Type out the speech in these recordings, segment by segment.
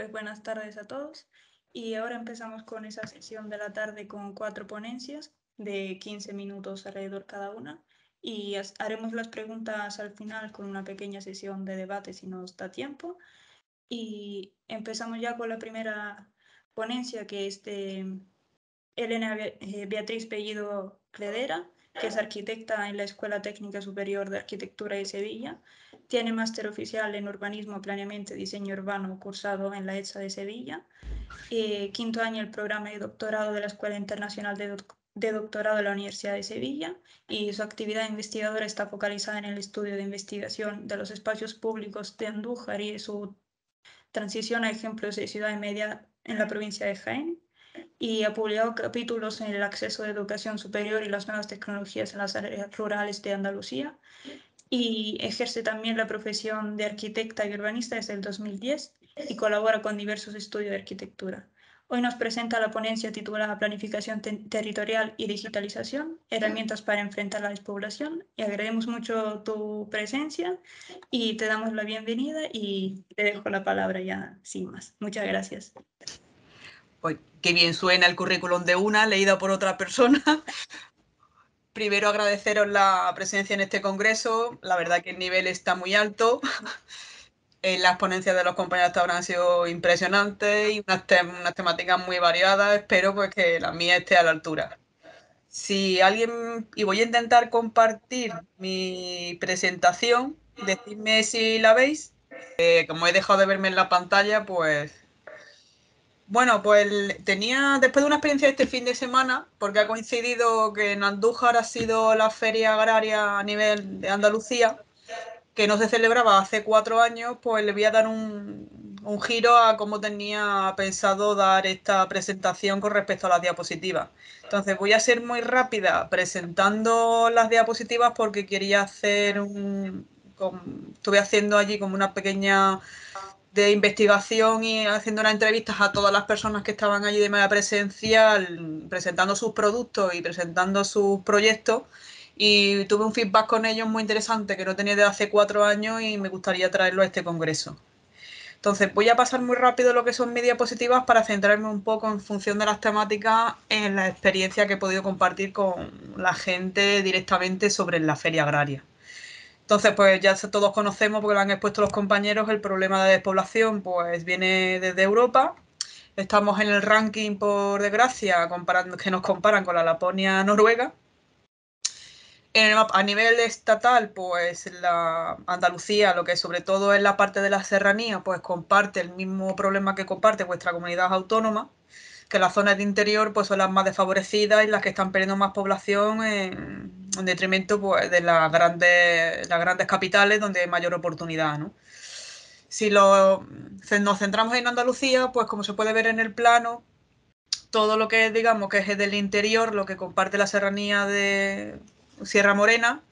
Pues, buenas tardes a todos. Y ahora empezamos con esa sesión de la tarde con cuatro ponencias de 15 minutos alrededor cada una. Y haremos las preguntas al final con una pequeña sesión de debate si nos da tiempo. Y empezamos ya con la primera ponencia que es de Elena eh, Beatriz Pellido Cledera, que es arquitecta en la Escuela Técnica Superior de Arquitectura de Sevilla tiene máster oficial en urbanismo, planeamiento y diseño urbano cursado en la ETSA de Sevilla. Eh, quinto año el programa de doctorado de la Escuela Internacional de, Doctorado de la Universidad de Sevilla y su actividad investigadora está focalizada en el estudio de investigación de los espacios públicos de Andújar y su transición a ejemplos de ciudad media en la provincia de Jaén y ha publicado capítulos en el acceso de educación superior y las nuevas tecnologías en las áreas rurales de Andalucía y ejerce también la profesión de arquitecta y urbanista desde el 2010 y colabora con diversos estudios de arquitectura. Hoy nos presenta la ponencia titulada Planificación Territorial y Digitalización, herramientas para enfrentar la despoblación. Y agradecemos mucho tu presencia y te damos la bienvenida y te dejo la palabra ya sin más. Muchas gracias. qué bien suena el currículum de una leída por otra persona primero agradeceros la presencia en este congreso. La verdad que el nivel está muy alto. Eh, las ponencias de los compañeros hasta ahora han sido impresionantes y unas, temáticas muy variadas. Espero pues, que la mía esté a la altura. Si alguien, y voy a intentar compartir mi presentación, decidme si la veis. Eh, como he dejado de verme en la pantalla, pues bueno, pues tenía, después de una experiencia este fin de semana, porque ha coincidido que en Andújar ha sido la feria agraria a nivel de Andalucía, que no se celebraba hace cuatro años, pues le voy a dar un, giro a cómo tenía pensado dar esta presentación con respecto a las diapositivas. Entonces voy a ser muy rápida presentando las diapositivas porque quería hacer un... estuve haciendo allí como una pequeña de investigación y haciendo unas entrevistas a todas las personas que estaban allí de manera presencial, presentando sus productos y presentando sus proyectos. Y tuve un feedback con ellos muy interesante que no tenía desde hace cuatro años y me gustaría traerlo a este congreso. Entonces voy a pasar muy rápido lo que son mis diapositivas para centrarme un poco en función de las temáticas en la experiencia que he podido compartir con la gente directamente sobre la feria agraria. Entonces, pues ya todos conocemos, porque lo han expuesto los compañeros, el problema de despoblación, pues viene desde Europa. Estamos en el ranking, por desgracia, que nos comparan con la Laponia noruega. a nivel estatal, pues la Andalucía, lo que sobre todo es la parte de la serranía, pues comparte el mismo problema que comparte vuestra comunidad autónoma que las zonas de interior pues son las más desfavorecidas y las que están perdiendo más población en, detrimento pues, de las grandes, las grandes capitales donde hay mayor oportunidad, Si lo, nos centramos en Andalucía, pues como se puede ver en el plano, todo lo que digamos que es del interior, lo que comparte la serranía de Sierra Morena,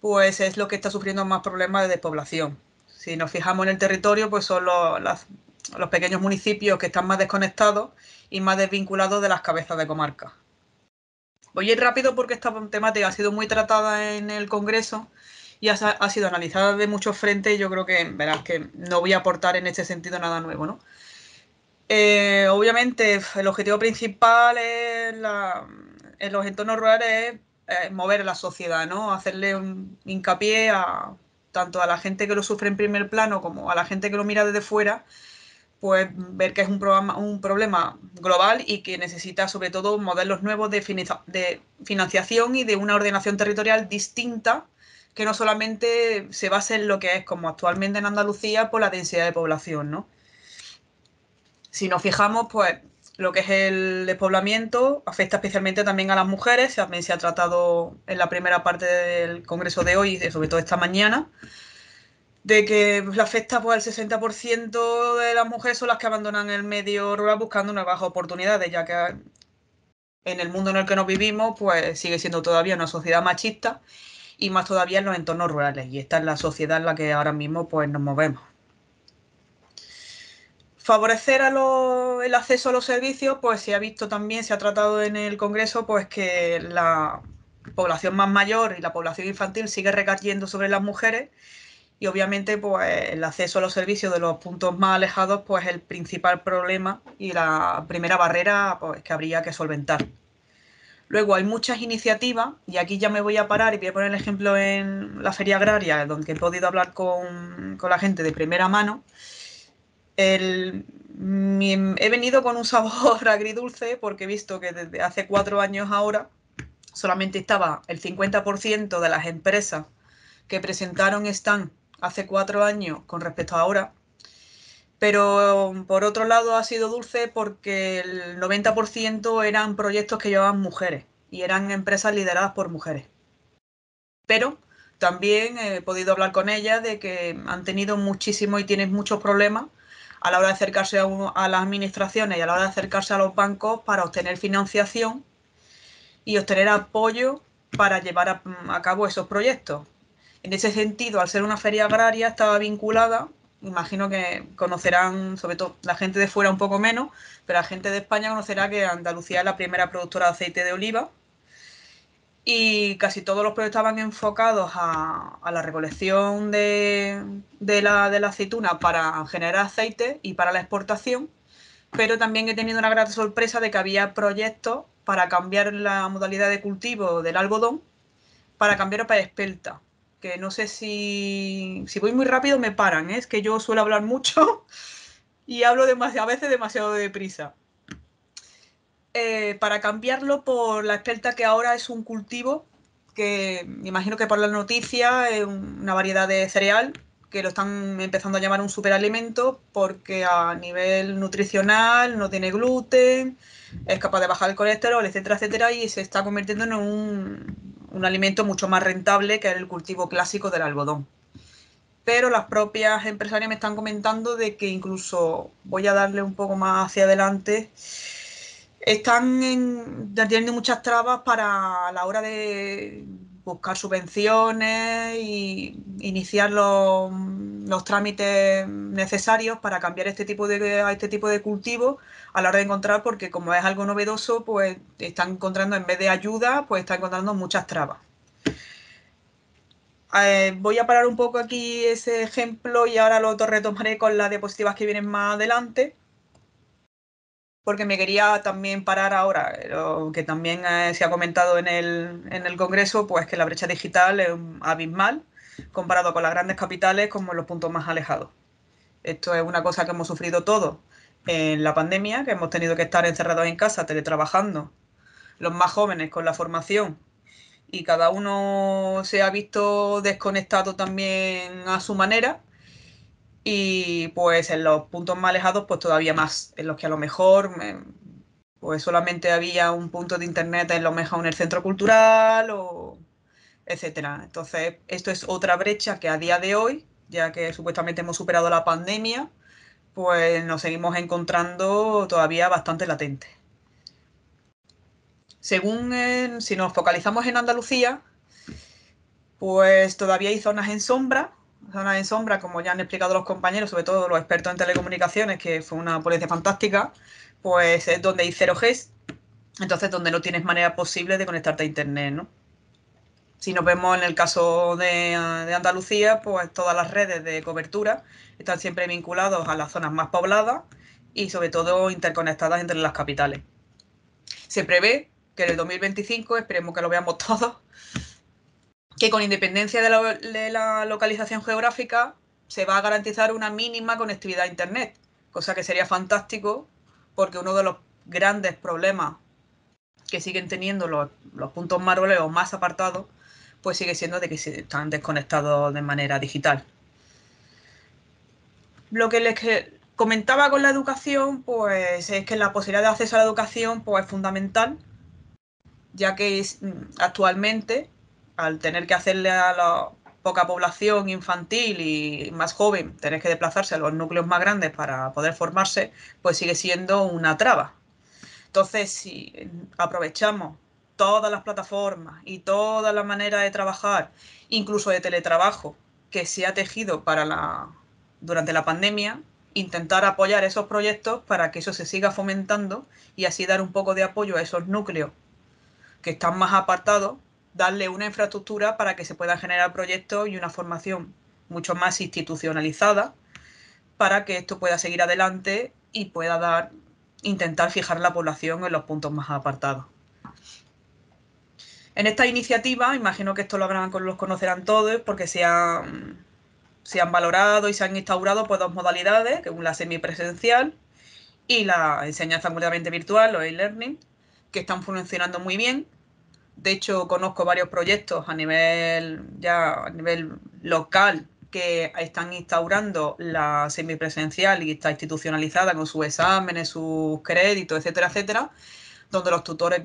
pues es lo que está sufriendo más problemas de despoblación. Si nos fijamos en el territorio, pues son las, los pequeños municipios que están más desconectados y más desvinculados de las cabezas de comarca. Voy a ir rápido porque esta temática ha sido muy tratada en el Congreso y ha, sido analizada de muchos frentes yo creo que verás que no voy a aportar en este sentido nada nuevo, ¿no? Eh, obviamente, el objetivo principal en los entornos rurales es, mover a la sociedad, ¿no? Hacerle un hincapié a tanto a la gente que lo sufre en primer plano como a la gente que lo mira desde fuera pues ver que es un, programa, un problema global y que necesita sobre todo modelos nuevos de, financiación y de una ordenación territorial distinta que no solamente se base en lo que es como actualmente en Andalucía por la densidad de población, ¿no? Si nos fijamos, pues lo que es el despoblamiento afecta especialmente también a las mujeres, también se ha tratado en la primera parte del Congreso de hoy, sobre todo esta mañana, de que la afecta pues, el 60% de las mujeres son las que abandonan el medio rural buscando nuevas oportunidades, ya que en el mundo en el que nos vivimos pues sigue siendo todavía una sociedad machista y más todavía en los entornos rurales. Y esta es la sociedad en la que ahora mismo pues, nos movemos. Favorecer a el acceso a los servicios, pues se ha visto también, se ha tratado en el Congreso, pues que la población más mayor y la población infantil sigue recayendo sobre las mujeres y obviamente pues, el acceso a los servicios de los puntos más alejados pues, es el principal problema y la primera barrera pues, que habría que solventar. Luego hay muchas iniciativas, y aquí ya me voy a parar y voy a poner el ejemplo en la feria agraria, donde he podido hablar con, la gente de primera mano. he venido con un sabor agridulce porque he visto que desde hace cuatro años ahora solamente estaba el 50% de las empresas que presentaron están hace cuatro años con respecto a ahora. Pero por otro lado ha sido dulce porque el 90% eran proyectos que llevaban mujeres y eran empresas lideradas por mujeres. Pero también he podido hablar con ellas de que han tenido muchísimos y tienen muchos problemas a la hora de acercarse a, las administraciones y a la hora de acercarse a los bancos para obtener financiación y obtener apoyo para llevar a cabo esos proyectos. En ese sentido, al ser una feria agraria, estaba vinculada, imagino que conocerán, sobre todo la gente de fuera un poco menos, pero la gente de España conocerá que Andalucía es la primera productora de aceite de oliva y casi todos los proyectos estaban enfocados a, la recolección de, la, aceituna para generar aceite y para la exportación, pero también he tenido una gran sorpresa de que había proyectos para cambiar la modalidad de cultivo del algodón para cambiarlo para espelta que no sé si, si voy muy rápido me paran, ¿eh? es que yo suelo hablar mucho y hablo demasiado, a veces demasiado deprisa. Eh, para cambiarlo por la experta que ahora es un cultivo, que me imagino que por la noticia es una variedad de cereal, que lo están empezando a llamar un superalimento porque a nivel nutricional no tiene gluten, es capaz de bajar el colesterol, etcétera, etcétera, y se está convirtiendo en un, un alimento mucho más rentable que el cultivo clásico del algodón. Pero las propias empresarias me están comentando de que incluso, voy a darle un poco más hacia adelante, están en, teniendo muchas trabas para la hora de, buscar subvenciones e iniciar los, trámites necesarios para cambiar este tipo de, este tipo de cultivo a la hora de encontrar, porque como es algo novedoso, pues están encontrando, en vez de ayuda, pues están encontrando muchas trabas. Eh, voy a parar un poco aquí ese ejemplo y ahora lo retomaré con las diapositivas que vienen más adelante porque me quería también parar ahora, lo que también eh, se ha comentado en el, en el Congreso, pues que la brecha digital es abismal comparado con las grandes capitales como los puntos más alejados. Esto es una cosa que hemos sufrido todos en la pandemia, que hemos tenido que estar encerrados en casa, teletrabajando, los más jóvenes con la formación, y cada uno se ha visto desconectado también a su manera y pues en los puntos más alejados pues todavía más, en los que a lo mejor pues, solamente había un punto de internet en lo mejor en el centro cultural o etcétera. Entonces esto es otra brecha que a día de hoy, ya que supuestamente hemos superado la pandemia, pues nos seguimos encontrando todavía bastante latente. Según si nos focalizamos en Andalucía, pues todavía hay zonas en sombra zonas en sombra, como ya han explicado los compañeros, sobre todo los expertos en telecomunicaciones, que fue una ponencia fantástica, pues es donde hay 0G, e entonces donde no tienes manera posible de conectarte a Internet, ¿no? Si nos vemos en el caso de, ah, de Andalucía, pues todas las redes de cobertura están siempre vinculadas a las zonas más pobladas y sobre todo interconectadas entre las capitales. Se prevé que en el 2025, esperemos que lo veamos todos, que con independencia de la, localización geográfica se va a garantizar una mínima conectividad a Internet, cosa que sería fantástico porque uno de los grandes problemas que siguen teniendo los, puntos puntos o más apartados, pues sigue siendo de que se están desconectados de manera digital. Lo que les comentaba con la educación, pues es que la posibilidad de acceso a la educación pues, es fundamental, ya que mm, actualmente al tener que hacerle a la poca población infantil y más joven, tener que desplazarse a los núcleos más grandes para poder formarse, pues sigue siendo una traba. Entonces, si aprovechamos todas las plataformas y toda la manera de trabajar, incluso de teletrabajo, que se ha tejido para la, durante la pandemia, intentar apoyar esos proyectos para que eso se siga fomentando y así dar un poco de apoyo a esos núcleos que están más apartados darle una infraestructura para que se puedan generar proyectos y una formación mucho más institucionalizada para que esto pueda seguir adelante y pueda dar intentar fijar la población en los puntos más apartados. En esta iniciativa, imagino que esto lo conocerán todos porque se han, valorado y se han instaurado pues, dos modalidades, que es la semipresencial y la enseñanza completamente virtual, o e-learning, que están funcionando muy bien de hecho, conozco varios proyectos a nivel ya a nivel local que están instaurando la semipresencial y está institucionalizada con sus exámenes, sus créditos, etcétera, etcétera, donde los tutores,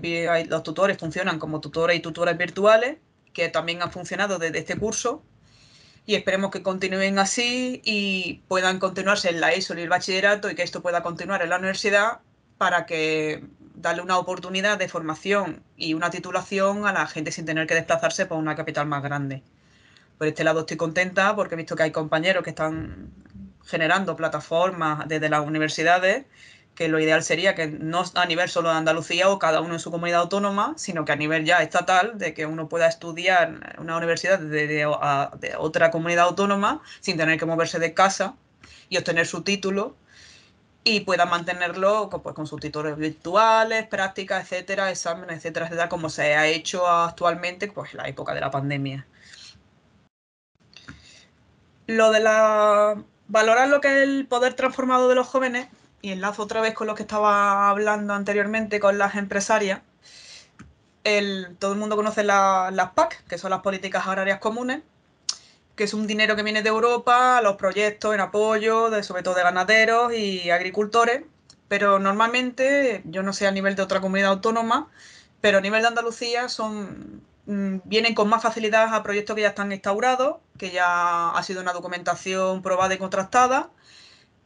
los tutores funcionan como tutores y tutores virtuales, que también han funcionado desde este curso, y esperemos que continúen así y puedan continuarse en la ESO y el bachillerato y que esto pueda continuar en la universidad para que darle una oportunidad de formación y una titulación a la gente sin tener que desplazarse por una capital más grande. Por este lado estoy contenta porque he visto que hay compañeros que están generando plataformas desde las universidades, que lo ideal sería que no a nivel solo de Andalucía o cada uno en su comunidad autónoma, sino que a nivel ya estatal, de que uno pueda estudiar una universidad de, de otra comunidad autónoma sin tener que moverse de casa y obtener su título y puedan mantenerlo con, pues, sus tutores virtuales, prácticas, etcétera, exámenes, etcétera, etcétera, como se ha hecho actualmente pues, en la época de la pandemia. Lo de la valorar lo que es el poder transformado de los jóvenes, y enlazo otra vez con lo que estaba hablando anteriormente con las empresarias, todo el mundo conoce las PAC, que son las políticas agrarias comunes, que es un dinero que viene de Europa, a los proyectos en apoyo, de, sobre todo de ganaderos y agricultores, pero normalmente, yo no sé a nivel de otra comunidad autónoma, pero a nivel de Andalucía son mm, vienen con más facilidad a proyectos que ya están instaurados, que ya ha sido una documentación probada y contratada,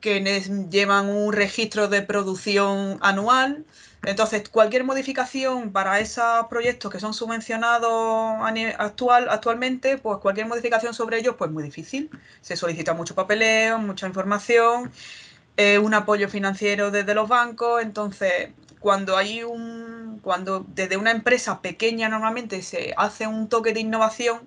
que llevan un registro de producción anual, entonces, cualquier modificación para esos proyectos que son subvencionados actual, actualmente, pues cualquier modificación sobre ellos, pues muy difícil. Se solicita mucho papeleo, mucha información, un apoyo financiero desde los bancos. Entonces, cuando hay un, cuando desde una empresa pequeña normalmente se hace un toque de innovación,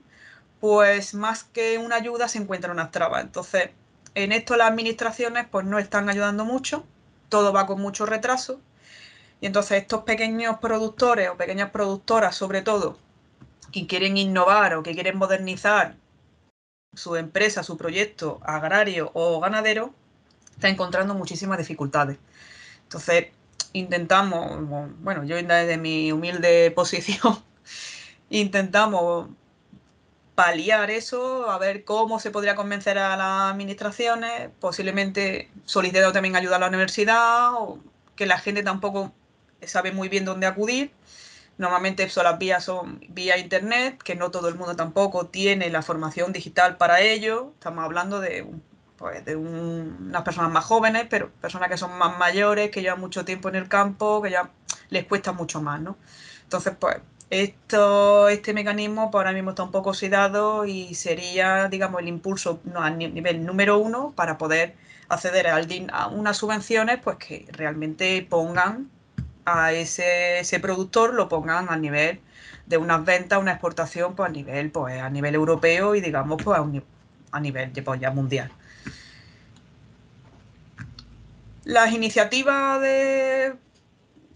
pues más que una ayuda se encuentran unas trabas. Entonces, en esto las administraciones pues no están ayudando mucho, todo va con mucho retraso y entonces estos pequeños productores o pequeñas productoras, sobre todo, que quieren innovar o que quieren modernizar su empresa, su proyecto agrario o ganadero, está encontrando muchísimas dificultades. Entonces, intentamos, bueno, yo desde mi humilde posición, intentamos paliar eso, a ver cómo se podría convencer a las administraciones, posiblemente solicitando también ayuda a la universidad, o que la gente tampoco sabe muy bien dónde acudir. Normalmente pues, las vías son vía internet, que no todo el mundo tampoco tiene la formación digital para ello. Estamos hablando de, pues, de unas personas más jóvenes, pero personas que son más mayores, que llevan mucho tiempo en el campo, que ya les cuesta mucho más, ¿no? Entonces, pues, esto, este mecanismo pues, ahora mismo está un poco oxidado y sería, digamos, el impulso a nivel número uno para poder acceder a, unas subvenciones pues que realmente pongan a ese, productor lo pongan a nivel de unas ventas, una exportación, pues a nivel, pues, a nivel europeo y digamos pues a, nivel pues, mundial. Las iniciativas de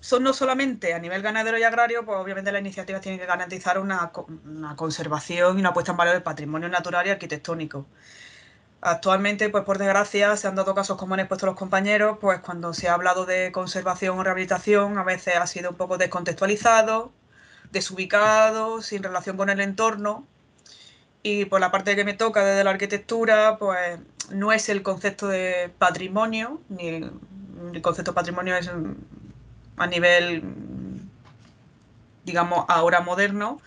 son no solamente a nivel ganadero y agrario, pues obviamente las iniciativas tienen que garantizar una, una conservación y una puesta en valor del patrimonio natural y arquitectónico. Actualmente, pues por desgracia, se han dado casos como han expuesto los compañeros, pues cuando se ha hablado de conservación o rehabilitación, a veces ha sido un poco descontextualizado, desubicado, sin relación con el entorno. Y por la parte que me toca desde la arquitectura, pues no es el concepto de patrimonio, ni el, concepto de patrimonio es a nivel, digamos, ahora moderno,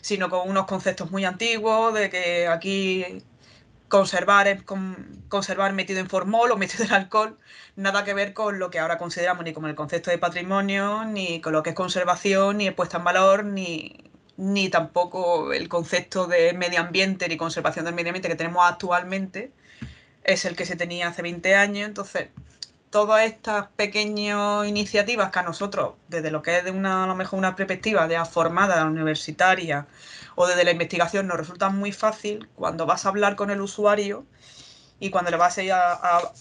sino con unos conceptos muy antiguos de que aquí conservar, eh, conservar metido en formol o metido en alcohol, nada que ver con lo que ahora consideramos ni con el concepto de patrimonio, ni con lo que es conservación, ni puesta en valor, ni, tampoco el concepto de medio ambiente ni conservación del medio ambiente que tenemos actualmente es el que se tenía hace 20 años. Entonces, todas estas pequeñas iniciativas que a nosotros, desde lo que es de una, a lo mejor una perspectiva de formada universitaria, o desde la investigación nos resulta muy fácil cuando vas a hablar con el usuario y cuando le vas a, ir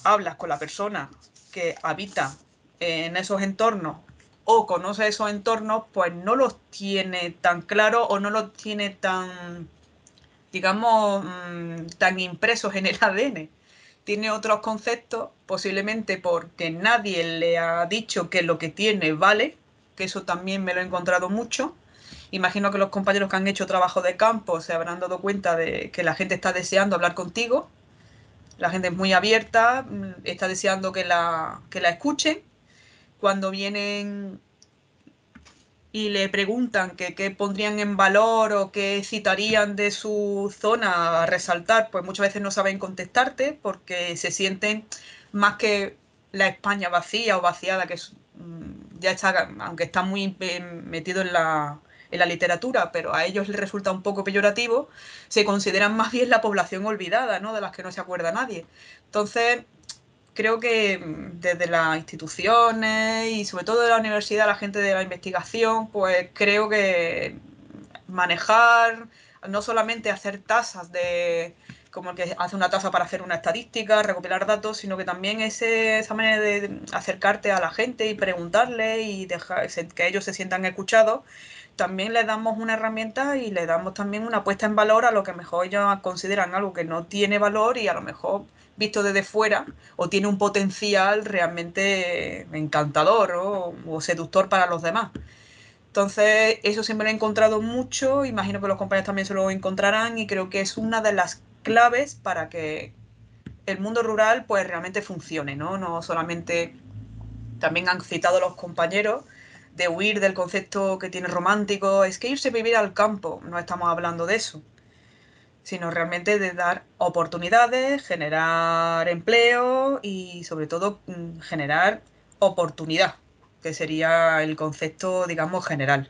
hablas con la persona que habita en esos entornos o conoce esos entornos, pues no los tiene tan claro o no los tiene tan, digamos, mm, tan impresos en el ADN. Tiene otros conceptos, posiblemente porque nadie le ha dicho que lo que tiene vale, que eso también me lo he encontrado mucho, Imagino que los compañeros que han hecho trabajo de campo se habrán dado cuenta de que la gente está deseando hablar contigo. La gente es muy abierta, mm, está deseando que la, la escuchen. Cuando vienen y le preguntan qué pondrían en valor o qué citarían de su zona a resaltar, pues muchas veces no saben contestarte porque se sienten más que la España vacía o vaciada, que mm, ya está, aunque está muy eh, metido en la, la literatura, pero a ellos les resulta un poco peyorativo, se consideran más bien la población olvidada, ¿no? De las que no se acuerda nadie. Entonces, creo que mm, desde las instituciones y sobre todo de la universidad, la gente de la investigación, pues creo que manejar, no solamente hacer tasas de como el que hace una tasa para hacer una estadística, recopilar datos, sino que también ese, esa manera de acercarte a la gente y preguntarle y dejar que ellos se sientan escuchados, también le damos una herramienta y le damos también una puesta en valor a lo que mejor ellos consideran algo que no tiene valor y a lo mejor visto desde fuera o tiene un potencial realmente encantador o, seductor para los demás. Entonces, eso siempre lo he encontrado mucho, imagino que los compañeros también se lo encontrarán y creo que es una de las claves para que el mundo rural pues realmente funcione, ¿no? No solamente, también han citado los compañeros, de huir del concepto que tiene romántico, es que irse a vivir al campo, no estamos hablando de eso, sino realmente de dar oportunidades, generar empleo y sobre todo mm, generar oportunidad, que sería el concepto, digamos, general.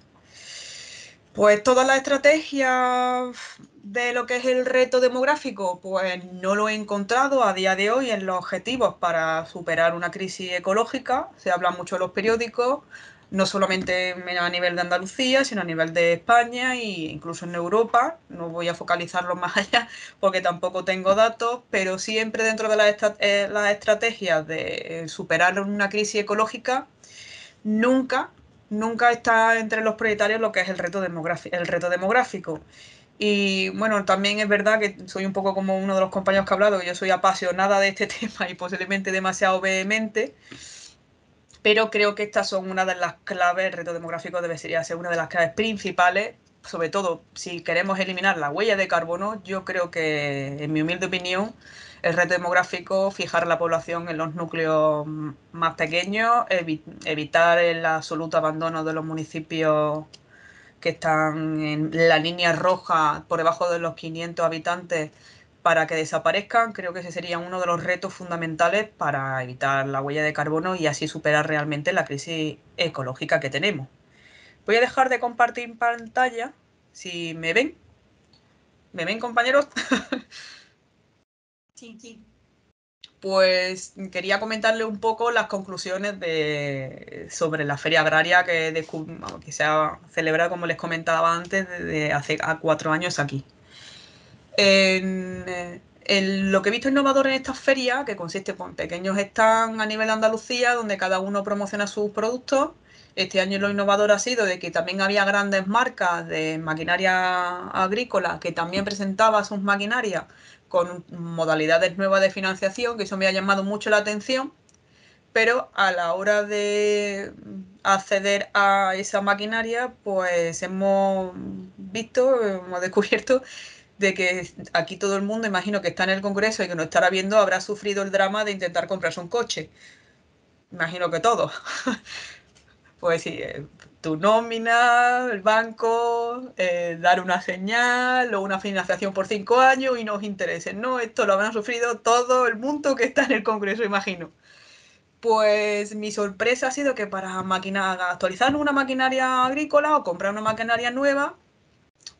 Pues todas las estrategias de lo que es el reto demográfico, pues no lo he encontrado a día de hoy en los objetivos para superar una crisis ecológica. Se habla mucho en los periódicos, no solamente a nivel de Andalucía, sino a nivel de España e incluso en Europa. No voy a focalizarlo más allá porque tampoco tengo datos, pero siempre dentro de las, eh, estrategias de eh, superar una crisis ecológica, nunca, nunca está entre los prioritarios lo que es el reto, el reto demográfico. Y bueno, también es verdad que soy un poco como uno de los compañeros que ha hablado, que yo soy apasionada de este tema y posiblemente demasiado vehemente pero creo que estas son una de las claves, el reto demográfico debería ser una de las claves principales, sobre todo si queremos eliminar la huella de carbono, yo creo que, en mi humilde opinión, el reto demográfico, fijar la población en los núcleos más pequeños, evitar el absoluto abandono de los municipios que están en la línea roja por debajo de los 500 habitantes para que desaparezcan, creo que ese sería uno de los retos fundamentales para evitar la huella de carbono y así superar realmente la crisis ecológica que tenemos. Voy a dejar de compartir pantalla, si me ven. ¿Me ven, compañeros? Pues quería comentarle un poco las conclusiones de, sobre la feria agraria que, que se ha celebrado, como les comentaba antes, desde hace cuatro años aquí. Eh, lo que he visto innovador en esta feria, que consiste con pues, pequeños están a nivel Andalucía, donde cada uno promociona sus productos. Este año lo innovador ha sido de que también había grandes marcas de maquinaria agrícola que también presentaba sus maquinarias con modalidades nuevas de financiación, que eso me ha llamado mucho la atención, pero a la hora de acceder a esa maquinaria, pues hemos visto, hemos descubierto de que aquí todo el mundo, imagino que está en el Congreso y que no estará viendo, habrá sufrido el drama de intentar comprarse un coche. Imagino que todos. pues sí, eh, tu nómina, el banco, eh, dar una señal o una financiación por cinco años y no os interese. No, esto lo habrán sufrido todo el mundo que está en el Congreso, imagino. Pues mi sorpresa ha sido que para actualizar una maquinaria agrícola o comprar una maquinaria nueva,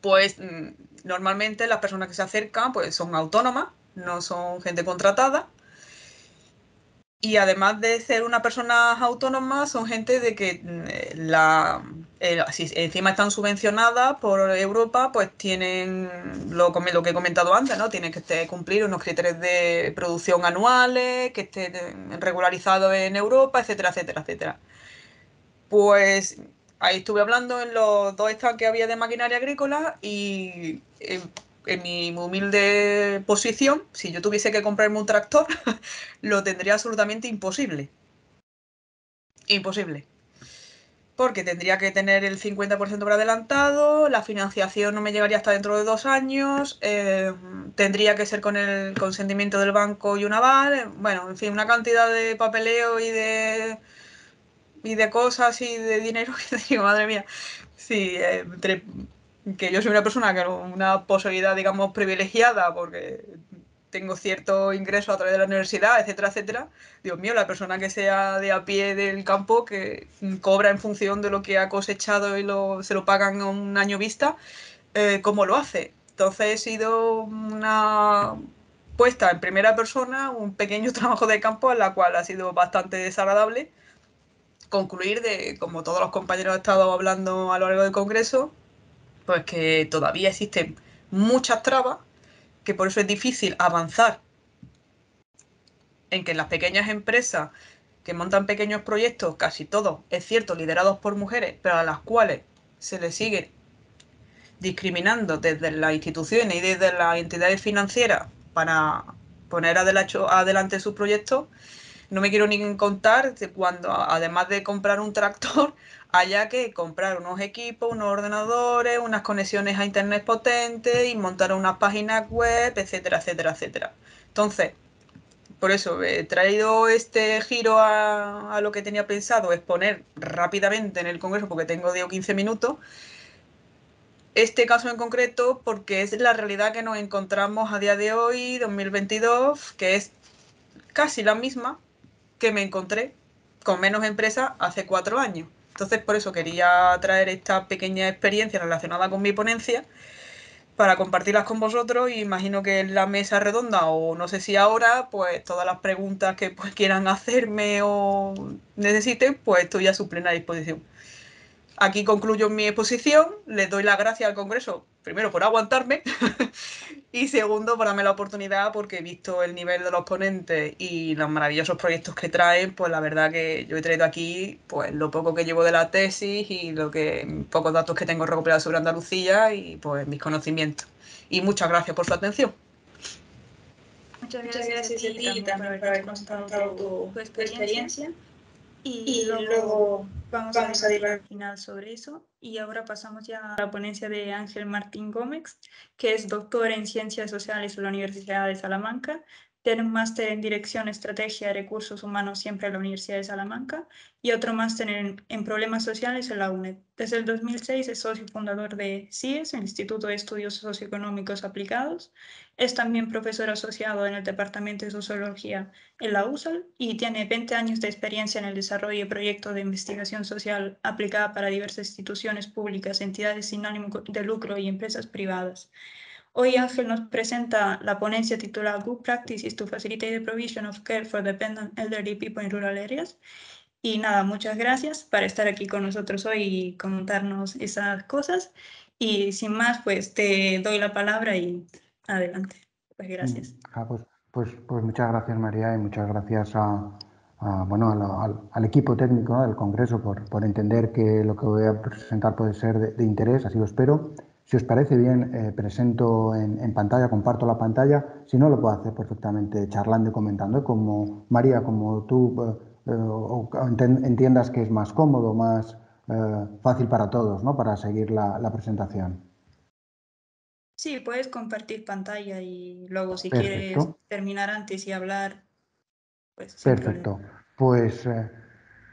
pues mm, normalmente las personas que se acercan pues son autónomas, no son gente contratada. Y además de ser una persona autónoma, son gente de que mm, la, encima están subvencionadas por Europa, pues tienen lo, que he comentado antes, ¿no? Tienen que cumplir unos criterios de producción anuales, que estén regularizados en Europa, etcétera, etcétera, etcétera. Pues ahí estuve hablando en los dos estanques que había de maquinaria agrícola y en mi humilde posición, si yo tuviese que comprarme un tractor, lo tendría absolutamente imposible. Imposible. Porque tendría que tener el 50% por adelantado, la financiación no me llegaría hasta dentro de dos años, em, tendría que ser con el consentimiento del banco y un aval, em, bueno, en fin, una cantidad de papeleo y de, y de cosas y de dinero que digo, madre mía, sí, entre que yo soy una persona que una posibilidad, digamos, privilegiada porque tengo cierto ingreso a través de la universidad, etcétera, etcétera. Dios mío, la persona que sea de a pie del campo, que cobra en función de lo que ha cosechado y se lo pagan en un año vista, eh, ¿cómo lo hace? Entonces he sido una puesta en primera persona, un pequeño trabajo de campo en la cual ha sido bastante desagradable concluir de, como todos los compañeros han estado hablando a lo largo del Congreso, pues que todavía existen muchas trabas, que por eso es difícil avanzar en que las pequeñas empresas que montan pequeños proyectos, casi todos, es cierto, liderados por mujeres, pero a las cuales se les sigue discriminando desde las instituciones y desde las entidades financieras para poner adelante sus proyectos, no me quiero ni contar cuando, además de comprar un tractor, haya que comprar unos equipos, unos ordenadores, unas conexiones a internet potentes y montar unas páginas web, etcétera, etcétera, etcétera. Entonces, por eso he traído este giro a, a lo que tenía pensado, exponer rápidamente en el Congreso, porque tengo 10 o 15 minutos, este caso en concreto, porque es la realidad que nos encontramos a día de hoy, 2022, que es casi la misma, que me encontré con menos empresas hace cuatro años. Entonces, por eso quería traer esta pequeña experiencia relacionada con mi ponencia para compartirlas con vosotros. Y imagino que en la mesa redonda, o no sé si ahora, pues todas las preguntas que pues, quieran hacerme o necesiten, pues estoy a su plena disposición. Aquí concluyo mi exposición, les doy las gracias al Congreso, primero por aguantarme y segundo por darme la oportunidad porque he visto el nivel de los ponentes y los maravillosos proyectos que traen, pues la verdad que yo he traído aquí pues lo poco que llevo de la tesis y lo que pocos datos que tengo recopilados sobre Andalucía y pues mis conocimientos. Y muchas gracias por su atención. Muchas gracias, por habernos contado tu experiencia y, luego vamos, a, ir al final sobre eso. Y ahora pasamos ya a la ponencia de Ángel Martín Gómez, que es doctor en Ciencias Sociales de la Universidad de Salamanca tiene un máster en Dirección, Estrategia de Recursos Humanos siempre en la Universidad de Salamanca y otro máster en, Problemas Sociales en la UNED. Desde el 2006 es socio fundador de CIES, el Instituto de Estudios Socioeconómicos Aplicados. Es también profesor asociado en el Departamento de Sociología en la USAL y tiene 20 años de experiencia en el desarrollo de proyectos de investigación social aplicada para diversas instituciones públicas, entidades sin ánimo de lucro y empresas privadas. Hoy Ángel nos presenta la ponencia titulada Good Practices to Facilitate the Provision of Care for Dependent Elderly People in Rural Areas. Y nada, muchas gracias por estar aquí con nosotros hoy y contarnos esas cosas. Y sin más, pues te doy la palabra y adelante. Pues gracias. Mm, ah, pues, pues, pues, muchas gracias María y muchas gracias a, bueno, al, equipo técnico del Congreso por, por, entender que lo que voy a presentar puede ser de interés, así lo espero. Si os parece bien, eh, presento en, pantalla, comparto la pantalla. Si no, lo puedo hacer perfectamente charlando y comentando. Como María, como tú eh, eh, entiendas que es más cómodo, más fácil para todos, ¿no? Para seguir la, presentación. Sí, puedes compartir pantalla y luego si quieres terminar antes y hablar. Pues, Perfecto. Pues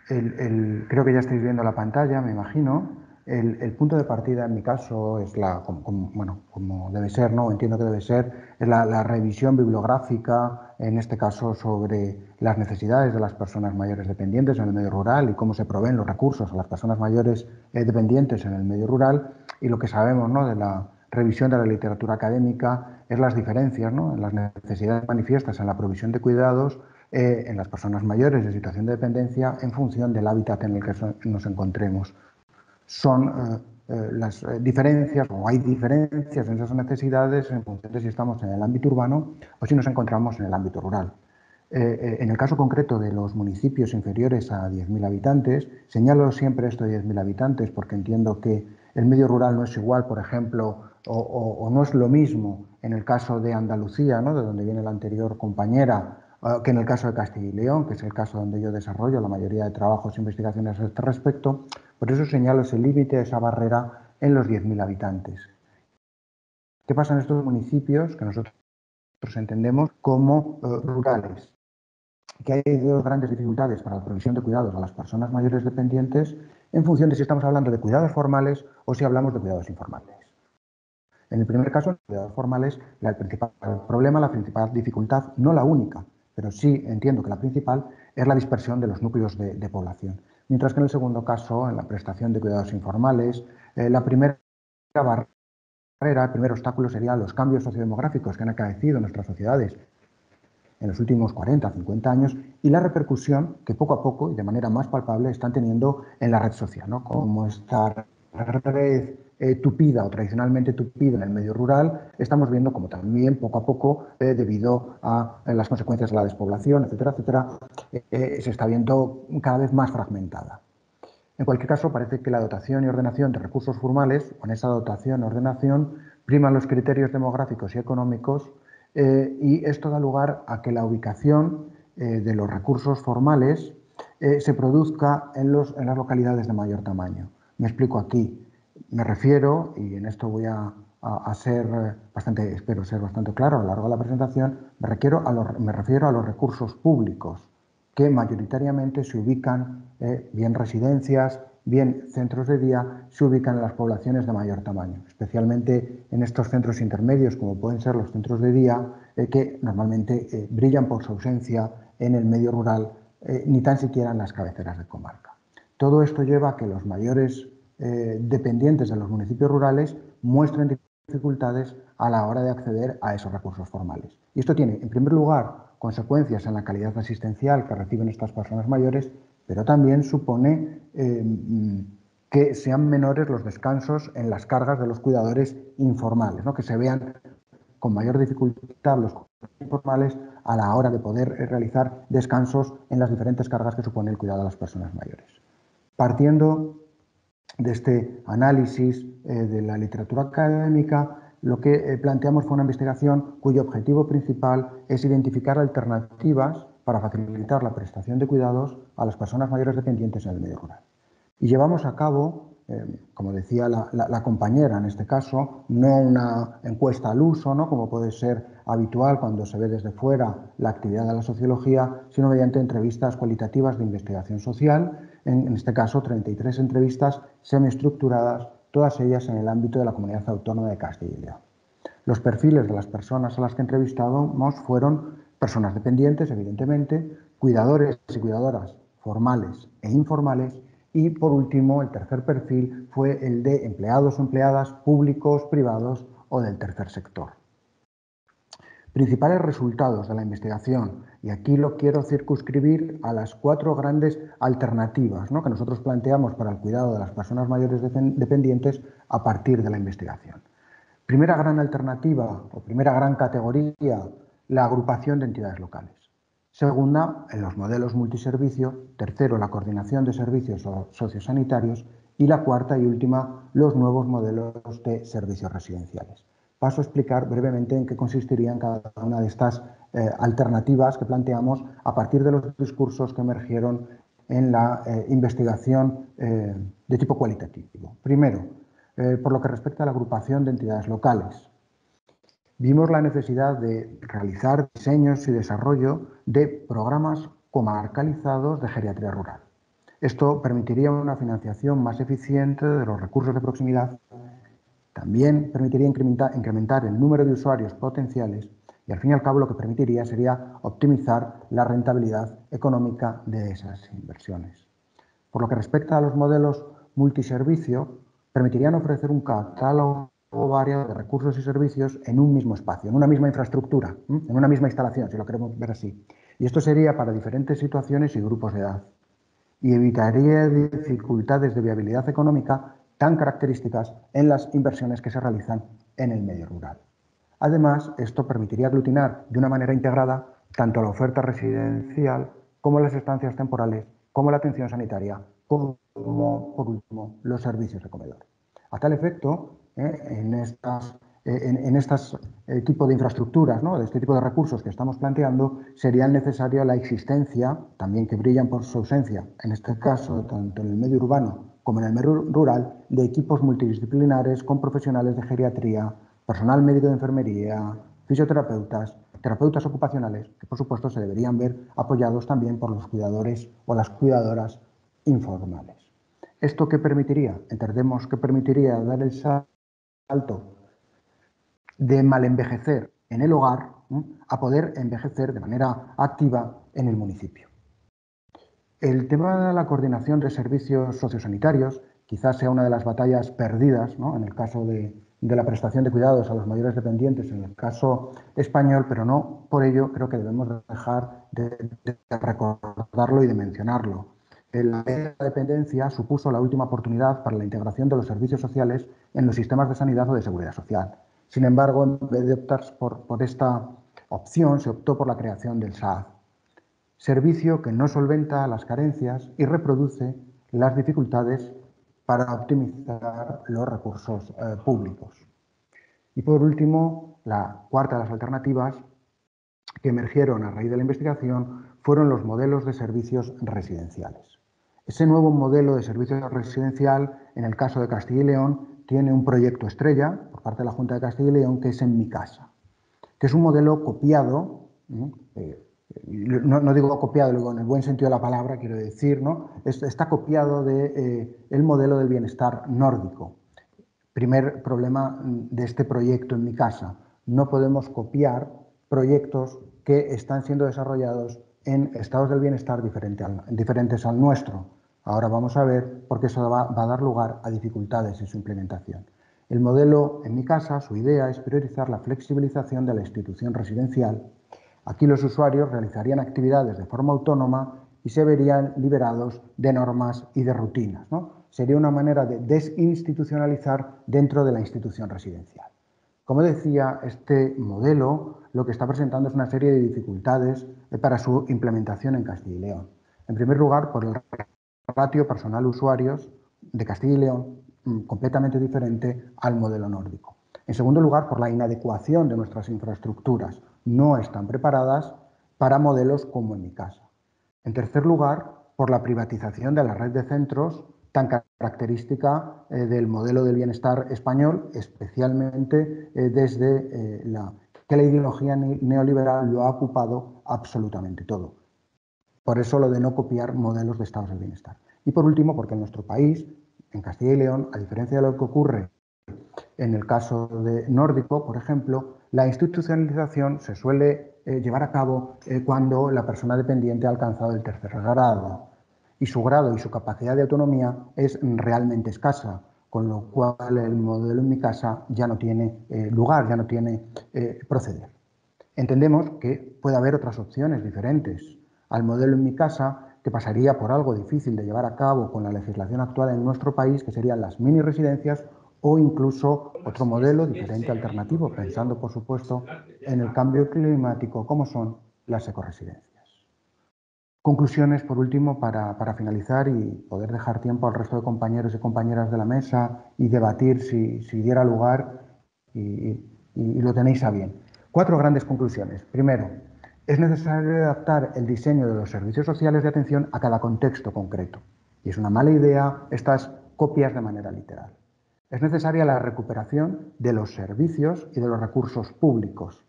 el, creo que ya estáis viendo la pantalla, me imagino el, punto de partida en mi caso es la, como, bueno, como debe ser, ¿no? Entiendo que debe ser, la, revisión bibliográfica, en este caso sobre las necesidades de las personas mayores dependientes en el medio rural y cómo se proveen los recursos a las personas mayores eh, dependientes en el medio rural y lo que sabemos, ¿no? De la revisión de la literatura académica es las diferencias, ¿no? En las necesidades manifiestas en la provisión de cuidados eh, en las personas mayores en situación de dependencia en función del hábitat en el que nos encontremos son eh, eh, las eh, diferencias o hay diferencias en esas necesidades en función de si estamos en el ámbito urbano o si nos encontramos en el ámbito rural. en el caso concreto de los municipios inferiores a 10.000 habitantes, señalo siempre esto de 10.000 habitantes porque entiendo que el medio rural no es igual, por ejemplo, o, no es lo mismo en el caso de Andalucía, ¿no? de donde viene la anterior compañera, que en el caso de Castilla y León, que es el caso donde yo desarrollo la mayoría de trabajos e investigaciones a este respecto, por eso señalo ese límite, esa barrera en los 10.000 habitantes. ¿Qué pasa en estos municipios que nosotros entendemos como eh, rurales? Que hay dos grandes dificultades para la provisión de cuidados a las personas mayores dependientes en función de si estamos hablando de cuidados formales o si hablamos de cuidados informales. En el primer caso, los cuidados formales, el principal problema, la principal dificultad, no la única, pero sí entiendo que la principal, es la dispersión de los núcleos de población mientras que en el segundo caso, en la prestación de cuidados informales, eh, la primera barrera, el primer obstáculo serían los cambios sociodemográficos que han acaecido en nuestras sociedades en los últimos 40, 50 años y la repercusión que poco a poco y de manera más palpable están teniendo en la red social, ¿no? como esta red eh, tupida o tradicionalmente tupida en el medio rural, estamos viendo como también poco a poco, eh, debido a, eh, las consecuencias de la despoblación, etcétera, etcétera, se está viendo cada vez más fragmentada. En cualquier caso, parece que la dotación y ordenación de recursos formales, con esa dotación y ordenación, priman los criterios demográficos y económicos y esto da lugar a que la ubicación de los recursos formales se produzca en, los, en las localidades de mayor tamaño. Me explico aquí. Me refiero, y en esto voy a, ser bastante, espero ser bastante claro a lo largo de la presentación, me, refiero a los recursos públicos que mayoritariamente se ubican eh, bien residencias, bien centros de día, se ubican en las poblaciones de mayor tamaño, especialmente en estos centros intermedios como pueden ser los centros de día, eh, que normalmente eh, brillan por su ausencia en el medio rural, ni tan siquiera en las cabeceras de comarca. Todo esto lleva a que los mayores eh, dependientes de los municipios rurales muestren dificultades a la hora de acceder a esos recursos formales. Y esto tiene, en primer lugar, consecuencias en la calidad asistencial que reciben estas personas mayores, pero también supone em, que sean menores los descansos en las cargas de los cuidadores informales, ¿no? que se vean con mayor dificultad los informales a la hora de poder eh, realizar descansos en las diferentes cargas que supone el cuidado de las personas mayores. Partiendo de este análisis eh, de la literatura académica, lo que eh, planteamos fue una investigación cuyo objetivo principal es identificar alternativas para facilitar la prestación de cuidados a las personas mayores dependientes en el medio rural. Y llevamos a cabo, em, como decía la, la, compañera en este caso, no una encuesta al uso, ¿no? como puede ser habitual cuando se ve desde fuera la actividad de la sociología, sino mediante entrevistas cualitativas de investigación social en, este caso 33 entrevistas semiestructuradas, todas ellas en el ámbito de la comunidad autónoma de Castilla y León. Los perfiles de las personas a las que entrevistamos fueron personas dependientes, evidentemente, cuidadores y cuidadoras formales e informales, y por último, el tercer perfil fue el de empleados o empleadas públicos, privados o del tercer sector. Principales resultados de la investigación, y aquí lo quiero circunscribir a las cuatro grandes alternativas que nosotros planteamos para el cuidado de las personas mayores dependientes a partir de la investigación. Primera gran alternativa o primera gran categoría, la agrupación de entidades locales. Segunda, en los modelos multiservicio. Tercero, la coordinación de servicios sociosanitarios. Y la cuarta y última, los nuevos modelos de servicios residenciales paso a explicar brevemente en qué consistirían cada una de estas eh, alternativas que planteamos a partir de los discursos que emergieron en la eh, investigación eh, de tipo cualitativo. Primero, por lo que respecta a la agrupación de entidades locales. Vimos la necesidad de realizar diseños y desarrollo de programas comarcalizados de geriatría rural. Esto permitiría una financiación más eficiente de los recursos de proximidad también permitiría incrementar, el número de usuarios potenciales y al fin y al cabo lo que permitiría sería optimizar la rentabilidad económica de esas inversiones. Por lo que respecta a los modelos multiservicio, permitirían ofrecer un catálogo variado de recursos y servicios en un mismo espacio, en una misma infraestructura, en una misma instalación, si lo queremos ver así. Y esto sería para diferentes situaciones y grupos de edad. Y evitaría dificultades de viabilidad económica tan características en las inversiones que se realizan en el medio rural. Además, esto permitiría aglutinar de una manera integrada tanto la oferta residencial como las estancias temporales, como la atención sanitaria, como, por último, los servicios de comedor. A tal efecto, ¿eh? en estas eh, en, eh, tipo de infraestructuras, de este tipo de recursos que estamos planteando, sería necesaria la existencia, también que brillan por su ausencia, en este caso, tanto en el medio urbano como en el medio rural, de equipos multidisciplinares con profesionales de geriatría, personal médico de enfermería, fisioterapeutas, terapeutas ocupacionales, que por supuesto se deberían ver apoyados también por los cuidadores o las cuidadoras informales. ¿Esto que permitiría? Entendemos que permitiría dar el salto de mal envejecer en el hogar a poder envejecer de manera activa en el municipio. El tema de la coordinación de servicios sociosanitarios quizás sea una de las batallas perdidas en el caso de, la prestación de cuidados a los mayores dependientes en el caso español, pero no por ello creo que debemos dejar de, recordarlo y de mencionarlo. La dependencia supuso la última oportunidad para la integración de los servicios sociales en los sistemas de sanidad o de seguridad social. Sin embargo, en vez de optar por, por esta opción, se optó por la creación del SAD servicio que no solventa las carencias y reproduce las dificultades para optimizar los recursos eh, públicos. Y por último, la cuarta de las alternativas que emergieron a raíz de la investigación fueron los modelos de servicios residenciales. Ese nuevo modelo de servicio residencial, en el caso de Castilla y León, tiene un proyecto estrella por parte de la Junta de Castilla y León que es En mi casa, que es un modelo copiado ¿eh? Eh, no, digo copiado, en el buen sentido de la palabra, quiero decir, ¿no? está copiado del de, eh, modelo del bienestar nórdico. Primer problema de este proyecto en mi casa. No podemos copiar proyectos que están siendo desarrollados en estados del bienestar diferente diferentes al nuestro. Ahora vamos a ver, por qué eso va a dar lugar a dificultades en su implementación. El modelo en mi casa, su idea es priorizar la flexibilización de la institución residencial Aquí los usuarios realizarían actividades de forma autónoma y se verían liberados de normas y de rutinas. Sería una manera de desinstitucionalizar dentro de la institución residencial. Como decía, este modelo lo que está presentando es una serie de dificultades eh, para su implementación en Castilla y León. En primer lugar, por el ratio personal-usuarios de Castilla y León mm, completamente diferente al modelo nórdico. En segundo lugar, por la inadecuación de nuestras infraestructuras no están preparadas para modelos como en mi casa. En tercer lugar, por la privatización de la red de centros tan característica eh, del modelo del bienestar español, especialmente eh, desde eh, la, que la ideología neoliberal lo ha ocupado absolutamente todo. Por eso lo de no copiar modelos de estados del bienestar. Y por último, porque en nuestro país, en Castilla y León, a diferencia de lo que ocurre en el caso de nórdico, por ejemplo, la institucionalización se suele eh, llevar a cabo eh, cuando la persona dependiente ha alcanzado el tercer grado y su grado y su capacidad de autonomía es realmente escasa, con lo cual el modelo en mi casa ya no tiene eh, lugar, ya no tiene proceder. Entendemos que puede haber otras opciones diferentes al modelo en mi casa que pasaría por algo difícil de llevar a cabo con la legislación actual en nuestro país, que serían las mini residencias o incluso otro modelo diferente alternativo, pensando por supuesto en el cambio climático como son las ecoresidencias. Conclusiones, por último, para, finalizar y poder dejar tiempo al resto de compañeros y compañeras de la mesa y debatir si, diera lugar y lo tenéis a bien. Cuatro grandes conclusiones. Primero, es necesario adaptar el diseño de los servicios sociales de atención a cada contexto concreto. Y es una mala idea estas copias de manera literal es necesaria la recuperación de los servicios y de los recursos públicos.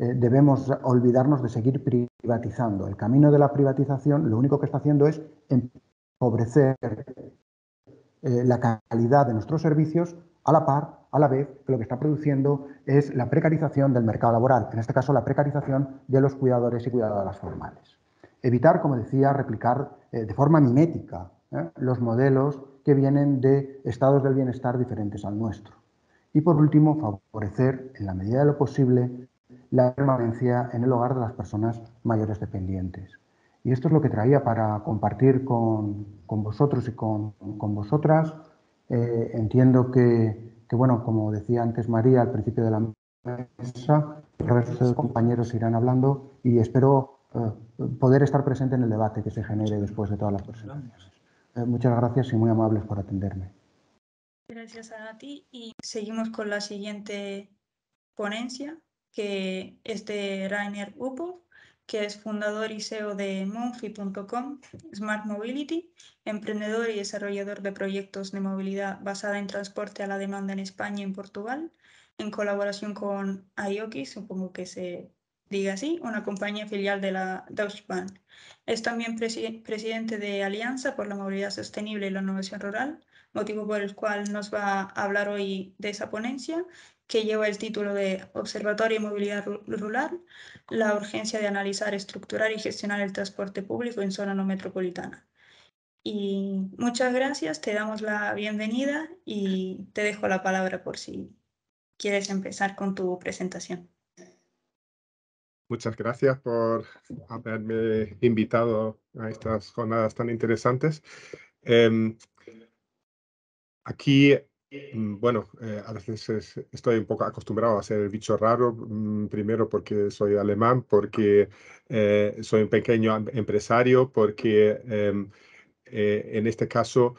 Eh, debemos olvidarnos de seguir privatizando. El camino de la privatización lo único que está haciendo es empobrecer eh, la calidad de nuestros servicios a la par, a la vez, que lo que está produciendo es la precarización del mercado laboral, en este caso la precarización de los cuidadores y cuidadoras formales. Evitar, como decía, replicar eh, de forma mimética los modelos que vienen de estados del bienestar diferentes al nuestro. Y por último, favorecer, en la medida de lo posible, la permanencia en el hogar de las personas mayores dependientes. Y esto es lo que traía para compartir con, vosotros y con, vosotras. Eh, entiendo que, bueno, como decía antes María al principio de la mesa, los resto de compañeros irán hablando y espero eh, poder estar presente en el debate que se genere después de todas las presentaciones. Eh, muchas gracias y muy amables por atenderme. Gracias a ti y seguimos con la siguiente ponencia que es de Rainer Upo, que es fundador y CEO de Monfi.com, Smart Mobility, emprendedor y desarrollador de proyectos de movilidad basada en transporte a la demanda en España y en Portugal, en colaboración con IOKI, supongo que se así, una compañía filial de la Deutsche Bank. Es también presidente de Alianza por la Movilidad Sostenible y la Innovación Rural, motivo por el cual nos va a hablar hoy de esa ponencia que lleva el título de Observatorio de Movilidad Rural, la urgencia de analizar, estructurar y gestionar el transporte público en zona no metropolitana. Y muchas gracias, te damos la bienvenida y te dejo la palabra por si quieres empezar con tu presentación. Muchas gracias por haberme invitado a estas jornadas tan interesantes. Em, aquí, mm, bueno, eh, a veces estoy un poco acostumbrado a ser el bicho raro, mm, primero porque soy alemán, porque eh, soy un pequeño em, empresario, porque em, eh, en este caso...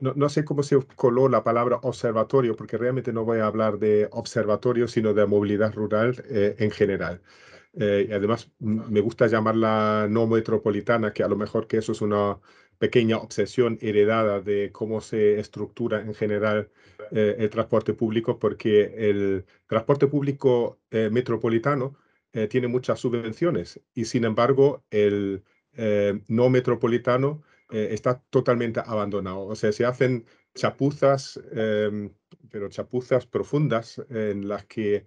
no, sé cómo se coló la palabra observatorio, porque realmente no voy a hablar de observatorio, sino de movilidad rural en general. Eh, además me gusta llamarla no metropolitana, que a lo mejor que eso es una pequeña obsesión heredada de cómo se estructura en general eh, el transporte público, porque el transporte público eh, metropolitano tiene muchas subvenciones y sin embargo el no metropolitano está totalmente abandonado. O sea, se hacen chapuzas, em, pero chapuzas profundas en las que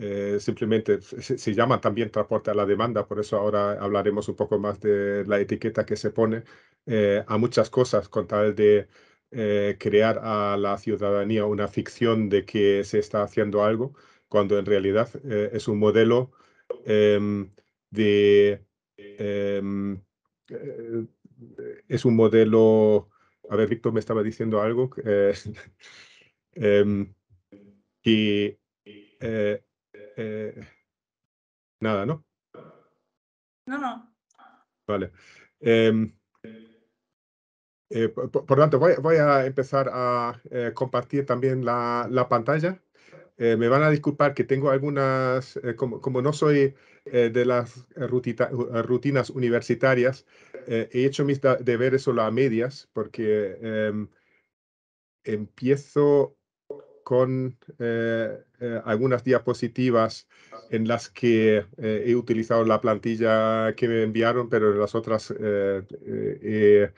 eh, simplemente se, llama también transporte a la demanda, por eso ahora hablaremos un poco más de la etiqueta que se pone eh, a muchas cosas con tal de eh, crear a la ciudadanía una ficción de que se está haciendo algo, cuando en realidad es un modelo em, de... Em, es un modelo... A ver, Víctor me estaba diciendo algo que em, eh, nada, ¿no? No, no. Vale. Em, eh, por, tanto, voy, a empezar a eh, compartir también la, la pantalla. me van a disculpar que tengo algunas, como, no soy de las rutinas universitarias, he hecho mis deberes solo a medias porque em, empiezo con eh, eh, algunas diapositivas en las que eh, he utilizado la plantilla que me enviaron, pero en las otras he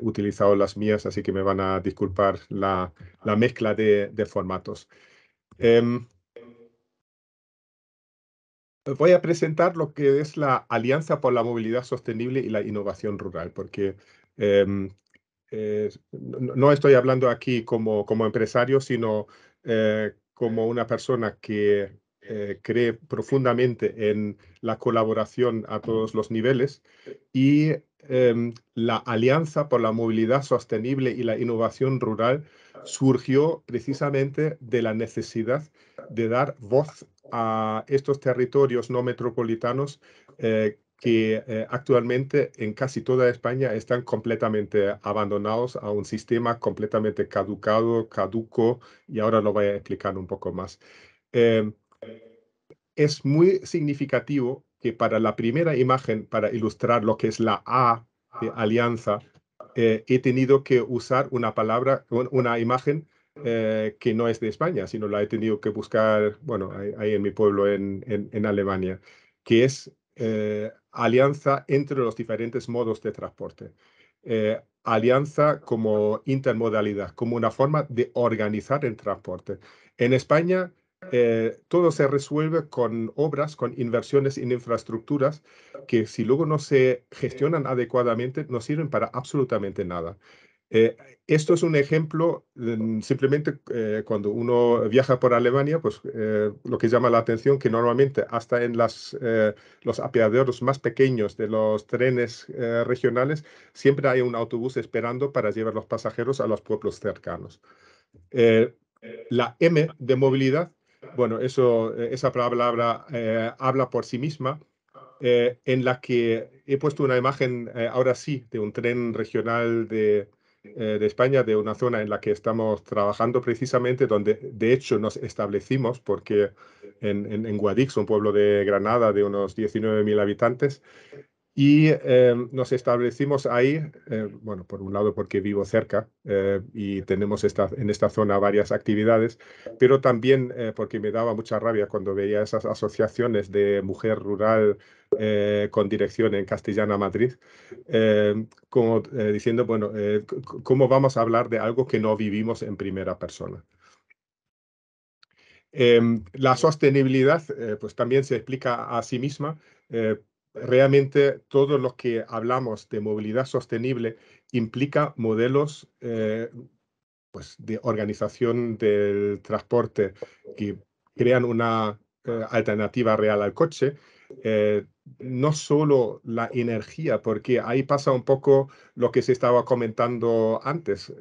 utilizado las mías, así que me van a disculpar la, mezcla de, formatos. Em, voy a presentar lo que es la Alianza por la Movilidad Sostenible y la Innovación Rural, porque em, eh, no, estoy hablando aquí como, como empresario, sino eh, como una persona que eh, cree profundamente en la colaboración a todos los niveles y em, la Alianza por la Movilidad Sostenible y la Innovación Rural surgió precisamente de la necesidad de dar voz a estos territorios no metropolitanos que eh, actualmente en casi toda España están completamente abandonados a un sistema completamente caducado, caduco, y ahora lo voy a explicar un poco más. Eh, es muy significativo que para la primera imagen, para ilustrar lo que es la A de alianza, eh, he tenido que usar una palabra, una imagen que no es de España, sino la he tenido que buscar, bueno, ahí, en mi pueblo, en, en, en Alemania, que es eh, alianza entre los diferentes modos de transporte. Eh, alianza como intermodalidad, como una forma de organizar el transporte. En España, eh, todo se resuelve con obras, con inversiones en infraestructuras que si luego no se gestionan adecuadamente no sirven para absolutamente nada. Eh, esto es un ejemplo, mm, simplemente eh, cuando uno viaja por Alemania, pues eh, lo que llama la atención que normalmente hasta en las, los apeaderos más pequeños de los trenes regionales, siempre hay un autobús esperando para llevar los pasajeros a los pueblos cercanos. la M de movilidad, bueno, eso, esa palabra habla por sí misma. en la que he puesto una imagen ahora sí de un tren regional de, eh, de España, de una zona en la que estamos trabajando precisamente, donde de hecho nos establecimos, porque en, en Guadix, un pueblo de Granada de unos 19.000 habitantes, y eh, nos establecimos ahí, eh, bueno, por un lado porque vivo cerca eh, y tenemos esta, en esta zona varias actividades, pero también porque me daba mucha rabia cuando veía esas asociaciones de mujer rural con dirección en Castellana Madrid, como diciendo, bueno, ¿cómo vamos a hablar de algo que no vivimos en primera persona? Em, la sostenibilidad, pues también se explica a sí misma realmente todo lo que hablamos de movilidad sostenible implica modelos eh, pues de organización del transporte que crean una eh, alternativa real al coche. Eh, no solo la energía, porque ahí pasa un poco lo que se estaba comentando antes.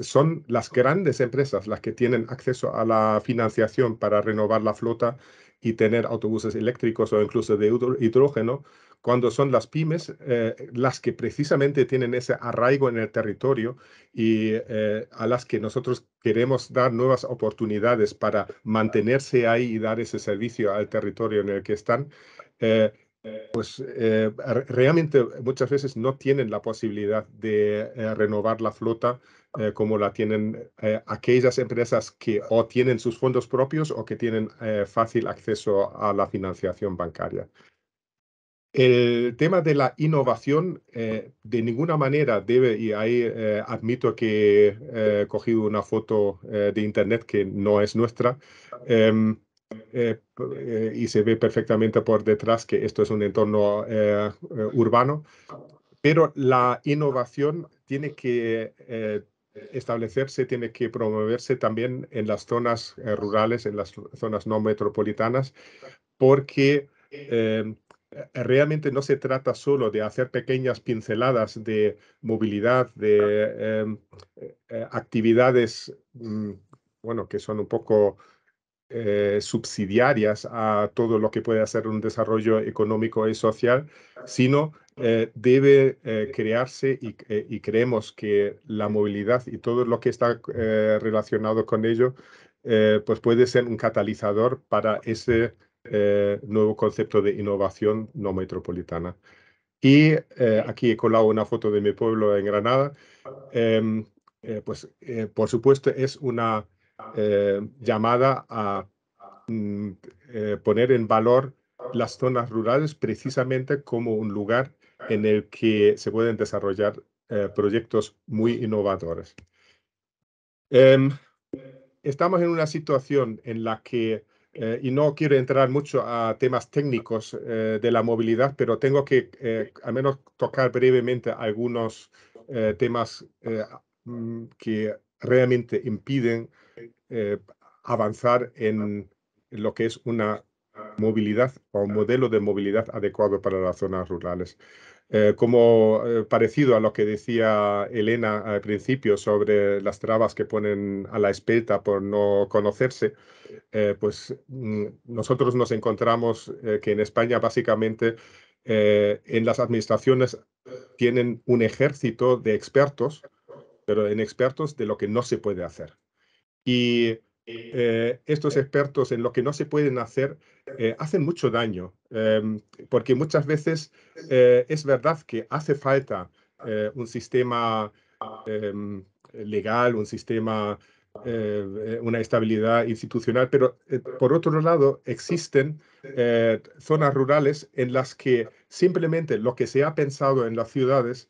son las grandes empresas las que tienen acceso a la financiación para renovar la flota y tener autobuses eléctricos o incluso de hidrógeno, cuando son las pymes eh, las que precisamente tienen ese arraigo en el territorio y eh, a las que nosotros queremos dar nuevas oportunidades para mantenerse ahí y dar ese servicio al territorio en el que están. Eh, pues eh, realmente muchas veces no tienen la posibilidad de eh, renovar la flota eh, como la tienen aquellas empresas que o tienen sus fondos propios o que tienen fácil acceso a la financiación bancaria. El tema de la innovación de ninguna manera debe, y ahí admito que he cogido una foto de internet que no es nuestra, em, eh, eh, y se ve perfectamente por detrás que esto es un entorno eh, urbano, pero la innovación tiene que establecerse, tiene que promoverse también en las zonas rurales, en las zonas no metropolitanas, porque realmente no se trata solo de hacer pequeñas pinceladas de movilidad, de actividades, mm, bueno, que son un poco eh, subsidiarias a todo lo que puede hacer un desarrollo económico y social, sino eh, debe eh, crearse y, y, creemos que la movilidad y todo lo que está relacionado con ello, pues puede ser un catalizador para ese nuevo concepto de innovación no metropolitana. Y aquí he colado una foto de mi pueblo en Granada. Em, pues, por supuesto, es una eh, llamada a mm, eh, poner en valor las zonas rurales precisamente como un lugar en el que se pueden desarrollar eh, proyectos muy innovadores. Em, estamos en una situación en la que, y no quiero entrar mucho a temas técnicos de la movilidad, pero tengo que al menos tocar brevemente algunos temas mm, que realmente impiden eh, avanzar en lo que es una movilidad o un modelo de movilidad adecuado para las zonas rurales. Eh, como eh, parecido a lo que decía Elena al principio sobre las trabas que ponen a la espeta por no conocerse, pues mm, nosotros nos encontramos que en España básicamente en las administraciones tienen un ejército de expertos, pero en expertos de lo que no se puede hacer. Y eh, estos expertos en lo que no se pueden hacer eh, hacen mucho daño, em, porque muchas veces eh, es verdad que hace falta un sistema em, legal, un sistema, una estabilidad institucional, pero por otro lado existen zonas rurales en las que simplemente lo que se ha pensado en las ciudades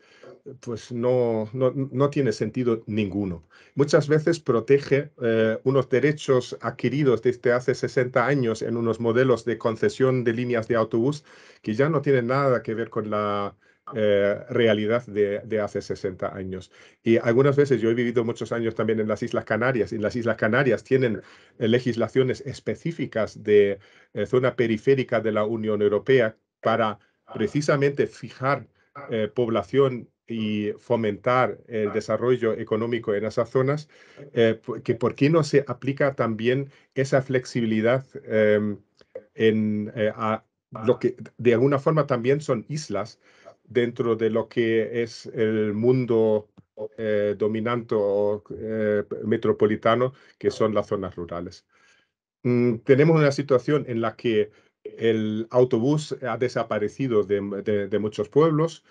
pues no, no, no, tiene sentido ninguno. Muchas veces protege eh, unos derechos adquiridos desde hace 60 años en unos modelos de concesión de líneas de autobús que ya no tienen nada que ver con la, eh, realidad de, de, hace 60 años. Y algunas veces yo he vivido muchos años también en las Islas Canarias y las Islas Canarias tienen eh, legislaciones específicas de zona periférica de la Unión Europea para precisamente fijar población y fomentar el desarrollo económico en esas zonas, eh, que por qué no se aplica también esa flexibilidad em, en, eh, lo que de alguna forma también son islas dentro de lo que es el mundo eh, dominante o metropolitano, que son las zonas rurales. Mm, tenemos una situación en la que el autobús ha desaparecido de, muchos pueblos,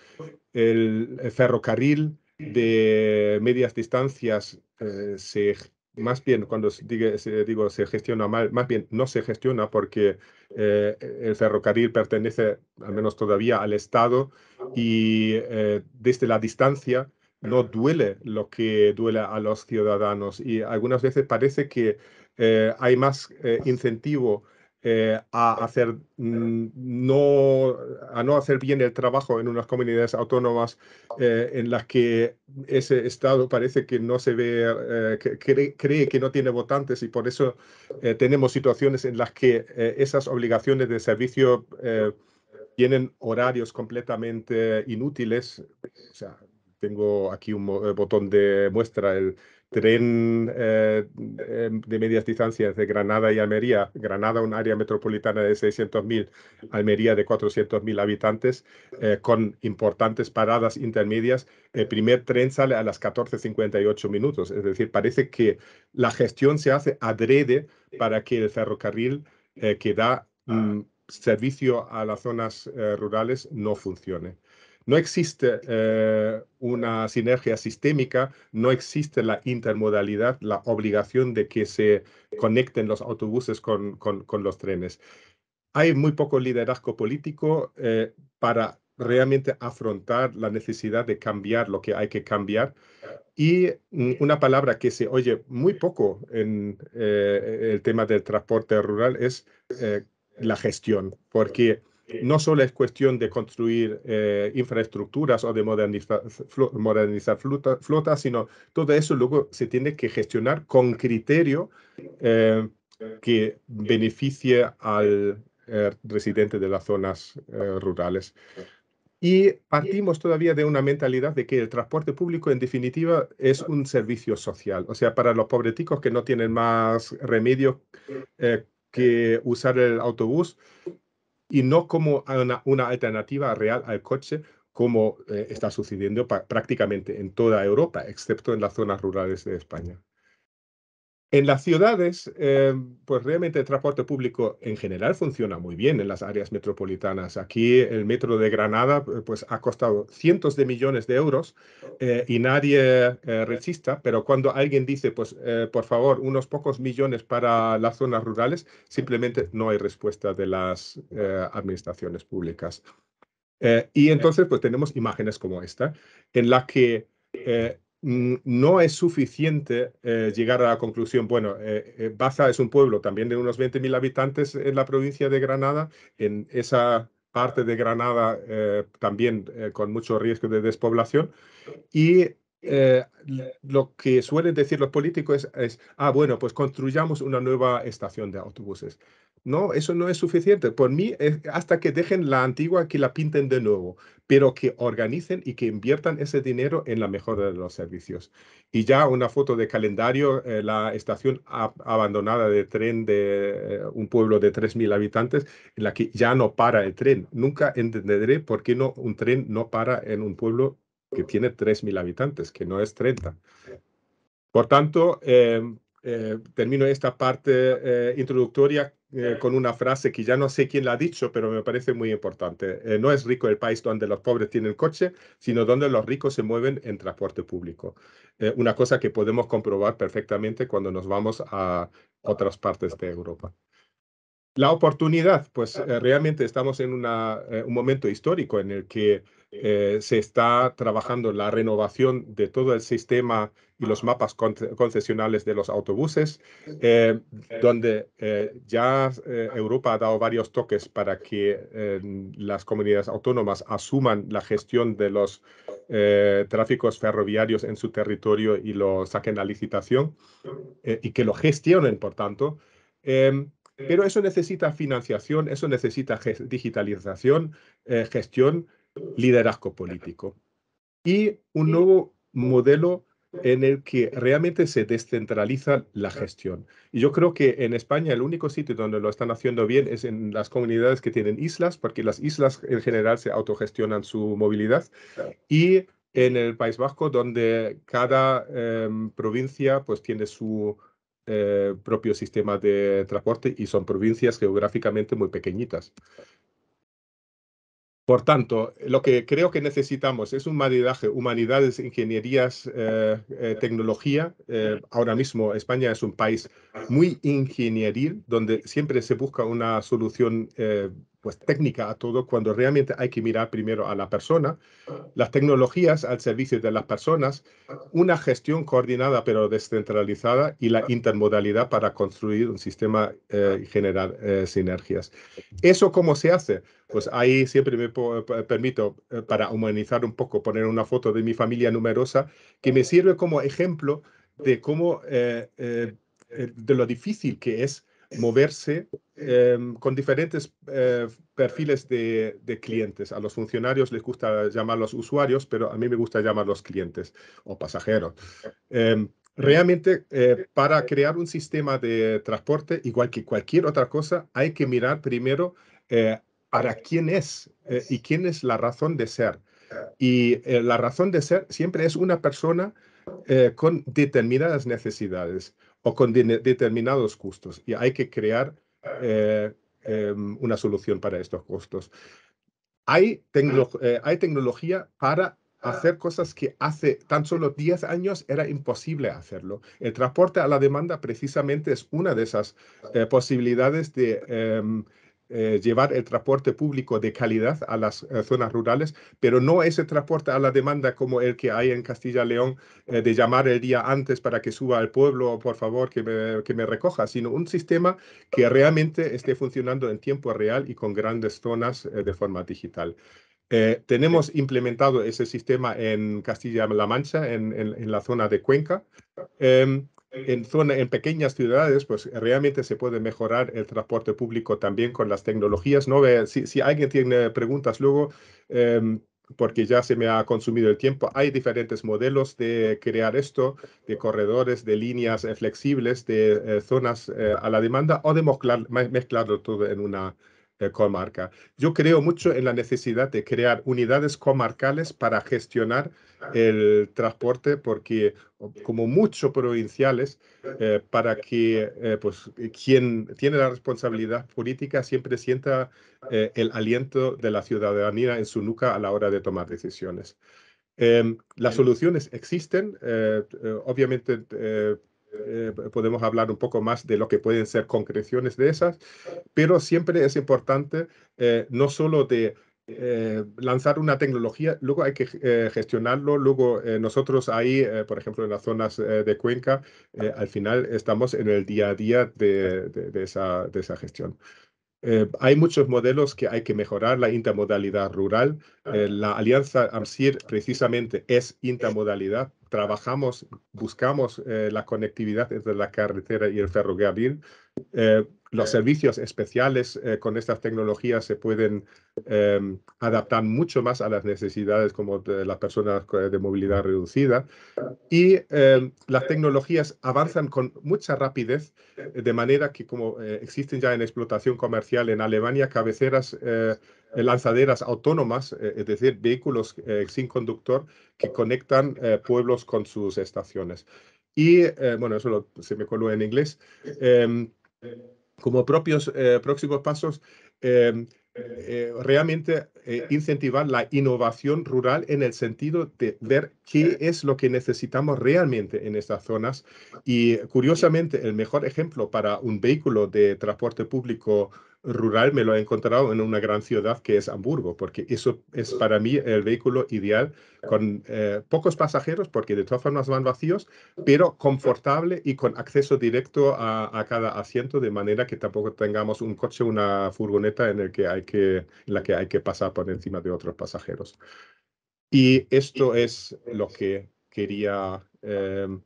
el, ferrocarril de medias distancias eh, se más bien cuando digo, se gestiona mal, más bien no se gestiona porque eh, el ferrocarril pertenece al menos todavía al Estado y eh, desde la distancia no duele lo que duele a los ciudadanos y algunas veces parece que hay más incentivo eh, a, hacer, mm, no, a no hacer bien el trabajo en unas comunidades autónomas eh, en las que ese Estado parece que no se ve, eh, que cree, que no tiene votantes y por eso tenemos situaciones en las que esas obligaciones de servicio tienen horarios completamente inútiles. O sea, tengo aquí un botón de muestra el, tren eh, em, de medias distancias de Granada y Almería, Granada un área metropolitana de 600.000, Almería de 400.000 habitantes, eh, con importantes paradas intermedias, el primer tren sale a las 14.58 minutos. Es decir, parece que la gestión se hace adrede para que el ferrocarril eh, que da ah. mm, servicio a las zonas rurales no funcione. No existe eh, una sinergia sistémica, no existe la intermodalidad, la obligación de que se conecten los autobuses con, los trenes. Hay muy poco liderazgo político eh, para realmente afrontar la necesidad de cambiar lo que hay que cambiar. Y una palabra que se oye muy poco en eh, el tema del transporte rural es la gestión, porque no solo es cuestión de construir eh, infraestructuras o de modernizar, flota, modernizar sino todo eso luego se tiene que gestionar con criterio eh, que beneficie al eh, residente de las zonas rurales. Y partimos todavía de una mentalidad de que el transporte público, en definitiva, es un servicio social. O sea, para los pobreticos que no tienen más remedio que usar el autobús, y no como una, alternativa real al coche como eh, está sucediendo prácticamente en toda Europa, excepto en las zonas rurales de España. En las ciudades, em, pues realmente el transporte público en general funciona muy bien en las áreas metropolitanas. Aquí el metro de Granada eh, pues ha costado cientos de millones de euros eh, y nadie eh, resiste. resista, pero cuando alguien dice, pues por favor, unos pocos millones para las zonas rurales, simplemente no hay respuesta de las administraciones públicas. y entonces pues tenemos imágenes como esta, en la que... Mm, no es suficiente eh, llegar a la conclusión, bueno, eh, eh, Baza es un pueblo también de unos 20.000 habitantes en la provincia de Granada, en esa parte de Granada también con mucho riesgo de despoblación, y lo que suelen decir los políticos es, ah, bueno, pues construyamos una nueva estación de autobuses. No, eso no es suficiente. Por mí, hasta que dejen la antigua, que la pinten de nuevo, pero que organicen y que inviertan ese dinero en la mejora de los servicios. Y ya una foto de calendario, eh, la estación abandonada de tren de eh, un pueblo de 3.000 habitantes, en la que ya no para el tren. Nunca entenderé por qué no, un tren no para en un pueblo que tiene 3.000 habitantes, que no es 30. Por tanto, em, eh, termino esta parte introductoria eh, con una frase que ya no sé quién la ha dicho, pero me parece muy importante. Eh, no es rico el país donde los pobres tienen coche, sino donde los ricos se mueven en transporte público. Eh, una cosa que podemos comprobar perfectamente cuando nos vamos a otras partes de Europa. La oportunidad, pues eh, realmente estamos en eh, un momento histórico en el que eh, se está trabajando la renovación de todo el sistema y los mapas concesionales de los autobuses, donde ya Europa ha dado varios toques para que las comunidades autónomas asuman la gestión de los tráficos ferroviarios en su territorio y lo saquen a licitación y que lo gestionen, por tanto. Em, pero eso necesita financiación, eso necesita digitalización, eh, gestión, liderazgo político y un nuevo modelo en el que realmente se descentraliza la gestión. Y yo creo que en España el único sitio donde lo están haciendo bien es en las comunidades que tienen islas, porque las islas en general se autogestionan su movilidad, y en el País Vasco, donde cada em, provincia pues tiene su, eh, propios propio sistema de transporte y son provincias geográficamente muy pequeñitas. Por tanto, lo que creo que necesitamos es un maridaje, humanidades, ingenierías, eh, eh, tecnología. ahora mismo España es un país muy ingenieril, donde siempre se busca una solución pues, técnica a todo, cuando realmente hay que mirar primero a la persona, las tecnologías al servicio de las personas, una gestión coordinada pero descentralizada y la intermodalidad para construir un sistema eh, y generar eh, sinergias. ¿Eso cómo se hace? Pues ahí siempre me eh, permito, para humanizar un poco, poner una foto de mi familia numerosa que me sirve como ejemplo de cómo, de lo difícil que es moverse em, con diferentes eh, perfiles de, clientes. A los funcionarios les gusta llamarlos usuarios, pero a mí me gusta llamarlos clientes o pasajeros. Em, realmente, eh, para crear un sistema de transporte, igual que cualquier otra cosa, hay que mirar primero eh, para quién es y quién es la razón de ser. Y la razón de ser siempre es una persona con determinadas necesidades o con determinados costos. Y hay que crear eh, em, una solución para estos costos. Hay, eh, hay tecnología para hacer cosas que hace tan solo 10 años era imposible hacerlo. El transporte a la demanda precisamente es una de esas eh, posibilidades de em, eh, llevar el transporte público de calidad a las eh, zonas rurales, pero no ese transporte a la demanda como el que hay en Castilla León, eh, de llamar el día antes para que suba al pueblo, o por favor, que me, que me recoja, sino un sistema que realmente esté funcionando en tiempo real y con grandes zonas de forma digital. tenemos implementado ese sistema en Castilla-La Mancha, en, en, la zona de Cuenca. Em, en, zona, en pequeñas ciudades, pues realmente se puede mejorar el transporte público también con las tecnologías. ¿no? Si, si alguien tiene preguntas luego, em, porque ya se me ha consumido el tiempo, hay diferentes modelos de crear esto, de corredores, de líneas eh, flexibles, de eh, zonas eh, a la demanda o de mezclarlo todo en una comarca. Yo creo mucho en la necesidad de crear unidades comarcales para gestionar el transporte porque como muchos provinciales, eh, para que eh, pues, quien tiene la responsabilidad política siempre sienta eh, el aliento de la ciudadanía en su nuca a la hora de tomar decisiones. Em, las soluciones existen, obviamente podemos hablar un poco más de lo que pueden ser concreciones de esas, pero siempre es importante no solo de eh, lanzar una tecnología, luego hay que eh, gestionarlo, luego eh, nosotros ahí, por ejemplo, en las zonas de Cuenca, al final estamos en el día a día de, esa, de esa, gestión. hay muchos modelos que hay que mejorar, la intermodalidad rural, la alianza AMSIR precisamente es intermodalidad, trabajamos, buscamos la conectividad entre la carretera y el ferrocarril, eh, los eh. servicios especiales eh, con estas tecnologías se pueden em, adaptar mucho más a las necesidades como de las personas de movilidad reducida y em, las tecnologías avanzan con mucha rapidez de manera que como existen ya en explotación comercial en Alemania cabeceras lanzaderas autónomas, es decir, vehículos sin conductor que conectan pueblos con sus estaciones. Y bueno, eso se me coló en inglés. Em, como propios eh, próximos pasos, em, eh, realmente eh, incentivar la innovación rural en el sentido de ver qué es lo que necesitamos realmente en estas zonas. Y curiosamente, el mejor ejemplo para un vehículo de transporte público rural me lo he encontrado en una gran ciudad que es Hamburgo, porque eso es para mí el vehículo ideal con eh, pocos pasajeros, porque de todas formas van vacíos, pero confortable y con acceso directo a, cada asiento, de manera que tampoco tengamos un coche, una furgoneta en, el que hay que, la que hay que pasar por encima de otros pasajeros. Y esto es lo que quería em,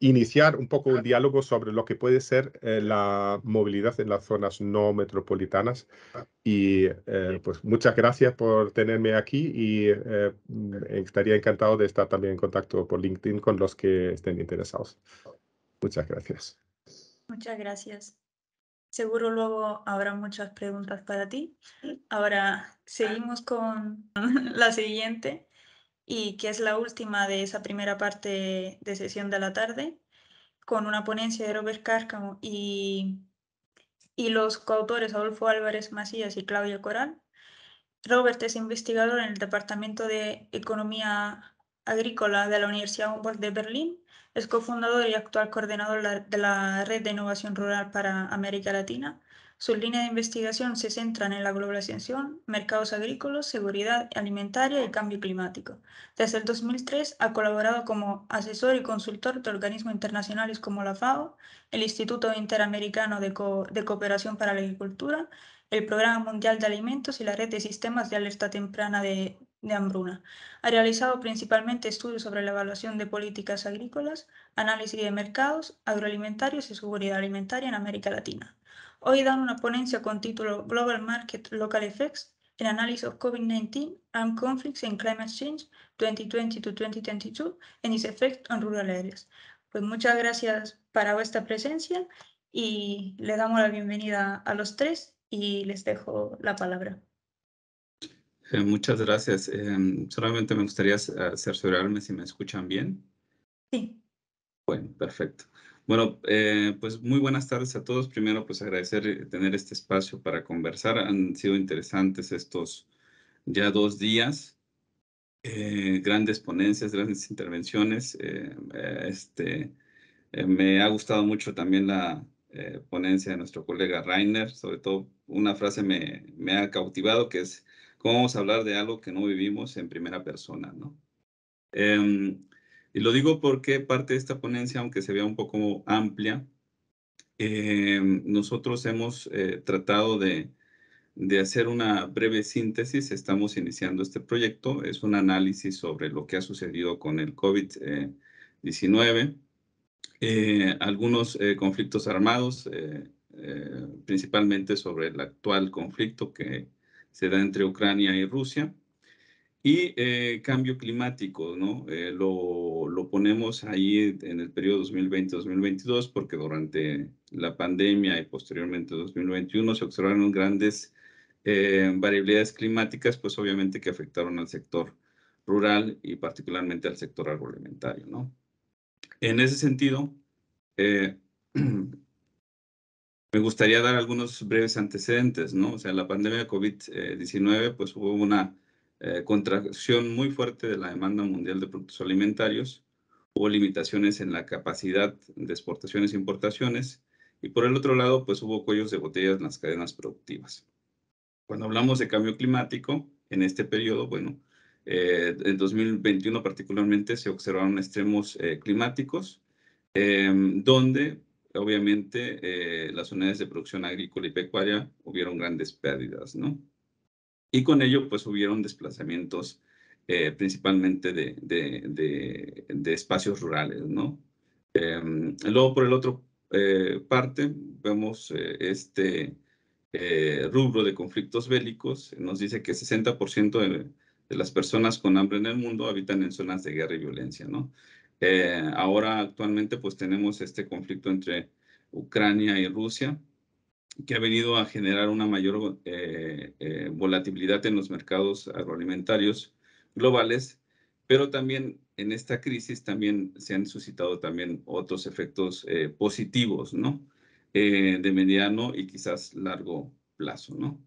iniciar un poco un diálogo sobre lo que puede ser eh, la movilidad en las zonas no metropolitanas. Ah. Y eh, pues muchas gracias por tenerme aquí y eh, estaría encantado de estar también en contacto por LinkedIn con los que estén interesados. Muchas gracias. Muchas gracias. Seguro luego habrá muchas preguntas para ti. Ahora seguimos con la siguiente y que es la última de esa primera parte de sesión de la tarde, con una ponencia de Robert Cárcamo y, y los coautores Adolfo Álvarez Macías y Claudia Coral. Robert es investigador en el Departamento de Economía Agrícola de la Universidad Humboldt de Berlín, es cofundador y actual coordinador de la Red de Innovación Rural para América Latina sus líneas de investigación se centran en la globalización, mercados agrícolas, seguridad alimentaria y cambio climático. Desde el 2003 ha colaborado como asesor y consultor de organismos internacionales como la FAO, el Instituto Interamericano de, Cooperación para la Agricultura, el Programa Mundial de Alimentos y la Red de Sistemas de Alerta Temprana de hambruna. Ha realizado principalmente estudios sobre la evaluación de políticas agrícolas, análisis de mercados agroalimentarios y seguridad alimentaria en América Latina. Hoy dan una ponencia con título Global Market Local Effects, en Analysis of COVID-19 and Conflicts in Climate Change 2020 to 2022 and its Effect on Rural Areas. Pues muchas gracias para vuestra presencia y le damos la bienvenida a los tres y les dejo la palabra. Eh, muchas gracias. Eh, solamente me gustaría cerciorarme si me escuchan bien. Sí. Bueno, perfecto. Bueno, eh, pues muy buenas tardes a todos. Primero, pues agradecer eh, tener este espacio para conversar. Han sido interesantes estos ya dos días. Eh, grandes ponencias, grandes intervenciones. este, me ha gustado mucho también la ponencia de nuestro colega Rainer. Sobre todo, una frase me, me ha cautivado que es, ¿cómo vamos a hablar de algo que no vivimos en primera persona? ¿no? Em, y lo digo porque parte de esta ponencia, aunque se vea un poco amplia, eh, nosotros hemos eh, tratado de, hacer una breve síntesis. Estamos iniciando este proyecto. Es un análisis sobre lo que ha sucedido con el COVID-19, eh, algunos conflictos armados, principalmente sobre el actual conflicto que se da entre Ucrania y Rusia. Y eh, cambio climático, ¿no? Eh, lo, lo, ponemos ahí en el periodo 2020-2022 porque durante la pandemia y posteriormente 2021 se observaron grandes eh, variabilidades climáticas, pues obviamente que afectaron al sector rural y particularmente al sector agroalimentario, ¿no? En ese sentido, me gustaría dar algunos breves antecedentes, ¿no? O sea, la pandemia de COVID-19, pues hubo una eh, contracción muy fuerte de la demanda mundial de productos alimentarios, hubo limitaciones en la capacidad de exportaciones e importaciones, y por el otro lado, pues hubo cuellos de botellas en las cadenas productivas. Cuando hablamos de cambio climático, en este periodo, bueno, eh, en 2021 particularmente se observaron extremos eh, climáticos, em, donde obviamente las unidades de producción agrícola y pecuaria hubieron grandes pérdidas, ¿no? y con ello pues hubieron desplazamientos eh, principalmente de, de, espacios rurales, ¿no? Em, luego por el otro eh, parte vemos eh, este rubro de conflictos bélicos, nos dice que 60% de, las personas con hambre en el mundo habitan en zonas de guerra y violencia, ¿no? ahora actualmente pues tenemos este conflicto entre Ucrania y Rusia, que ha venido a generar una mayor eh, eh, volatilidad en los mercados agroalimentarios globales, pero también en esta crisis también se han suscitado también otros efectos eh, positivos, ¿no? de mediano y quizás largo plazo, ¿no?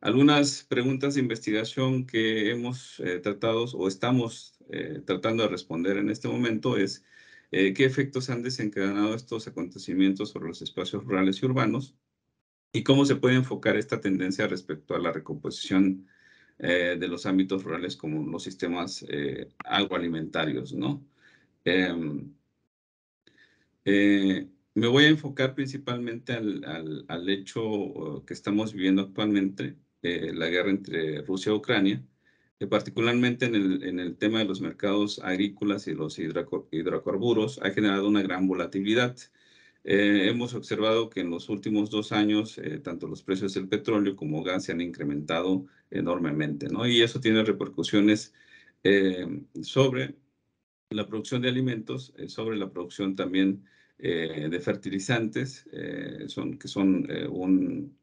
Algunas preguntas de investigación que hemos tratado o estamos tratando de responder en este momento es ¿qué efectos han desencadenado estos acontecimientos sobre los espacios rurales y urbanos? y cómo se puede enfocar esta tendencia respecto a la recomposición eh, de los ámbitos rurales como los sistemas eh, agroalimentarios, ¿no? Em, eh, me voy a enfocar principalmente al, al, hecho que estamos viviendo actualmente, la guerra entre Rusia y Ucrania, particularmente en el, en el, tema de los mercados agrícolas y los hidrocarburos, ha generado una gran volatilidad eh, hemos observado que en los últimos dos años, eh, tanto los precios del petróleo como gas se han incrementado enormemente, ¿no? Y eso tiene repercusiones eh, sobre la producción de alimentos, sobre la producción también de fertilizantes, que son un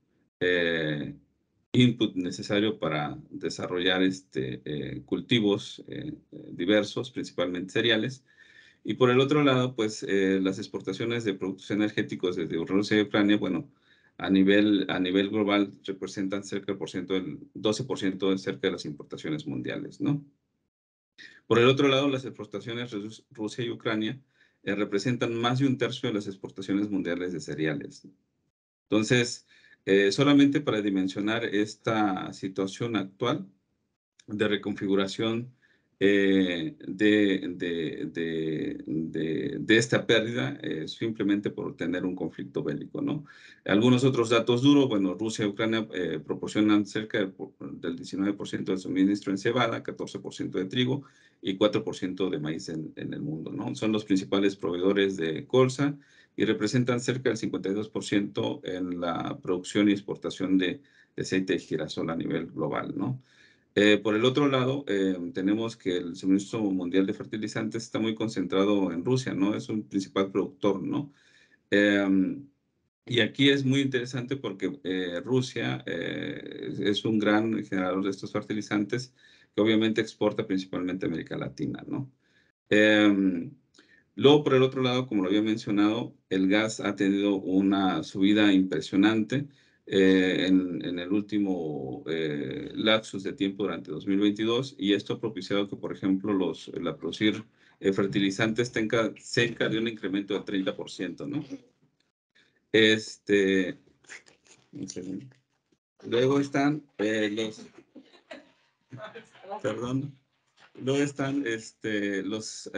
input necesario para desarrollar este, cultivos diversos, principalmente cereales. Y por el otro lado, pues eh, las exportaciones de productos energéticos desde Rusia y Ucrania, bueno, a nivel, a nivel global representan cerca del por ciento, 12% cerca de las importaciones mundiales, ¿no? Por el otro lado, las exportaciones de Rusia y Ucrania eh, representan más de un tercio de las exportaciones mundiales de cereales. Entonces, eh, solamente para dimensionar esta situación actual de reconfiguración eh, de, de, esta pérdida eh, simplemente por tener un conflicto bélico. ¿no? Algunos otros datos duros, bueno, Rusia y Ucrania eh, proporcionan cerca del, 19% del suministro en cebada, 14% de trigo y 4% de maíz en, el mundo. ¿no? Son los principales proveedores de colza y representan cerca del 52% en la producción y exportación de, de aceite de girasol a nivel global. ¿no? Eh, por el otro lado, eh, tenemos que el suministro mundial de fertilizantes está muy concentrado en Rusia, ¿no? Es un principal productor, ¿no? Em, y aquí es muy interesante porque eh, Rusia es un gran generador de estos fertilizantes que obviamente exporta principalmente a América Latina, ¿no? Em, luego, por el otro lado, como lo había mencionado, el gas ha tenido una subida impresionante. Eh, en, el último eh, lapsus de tiempo durante 2022 y esto ha propiciado que, por ejemplo, los, la producir eh, fertilizantes tenga cerca de un incremento de 30%, ¿no? Este, luego están los... Perdón. Luego están este, los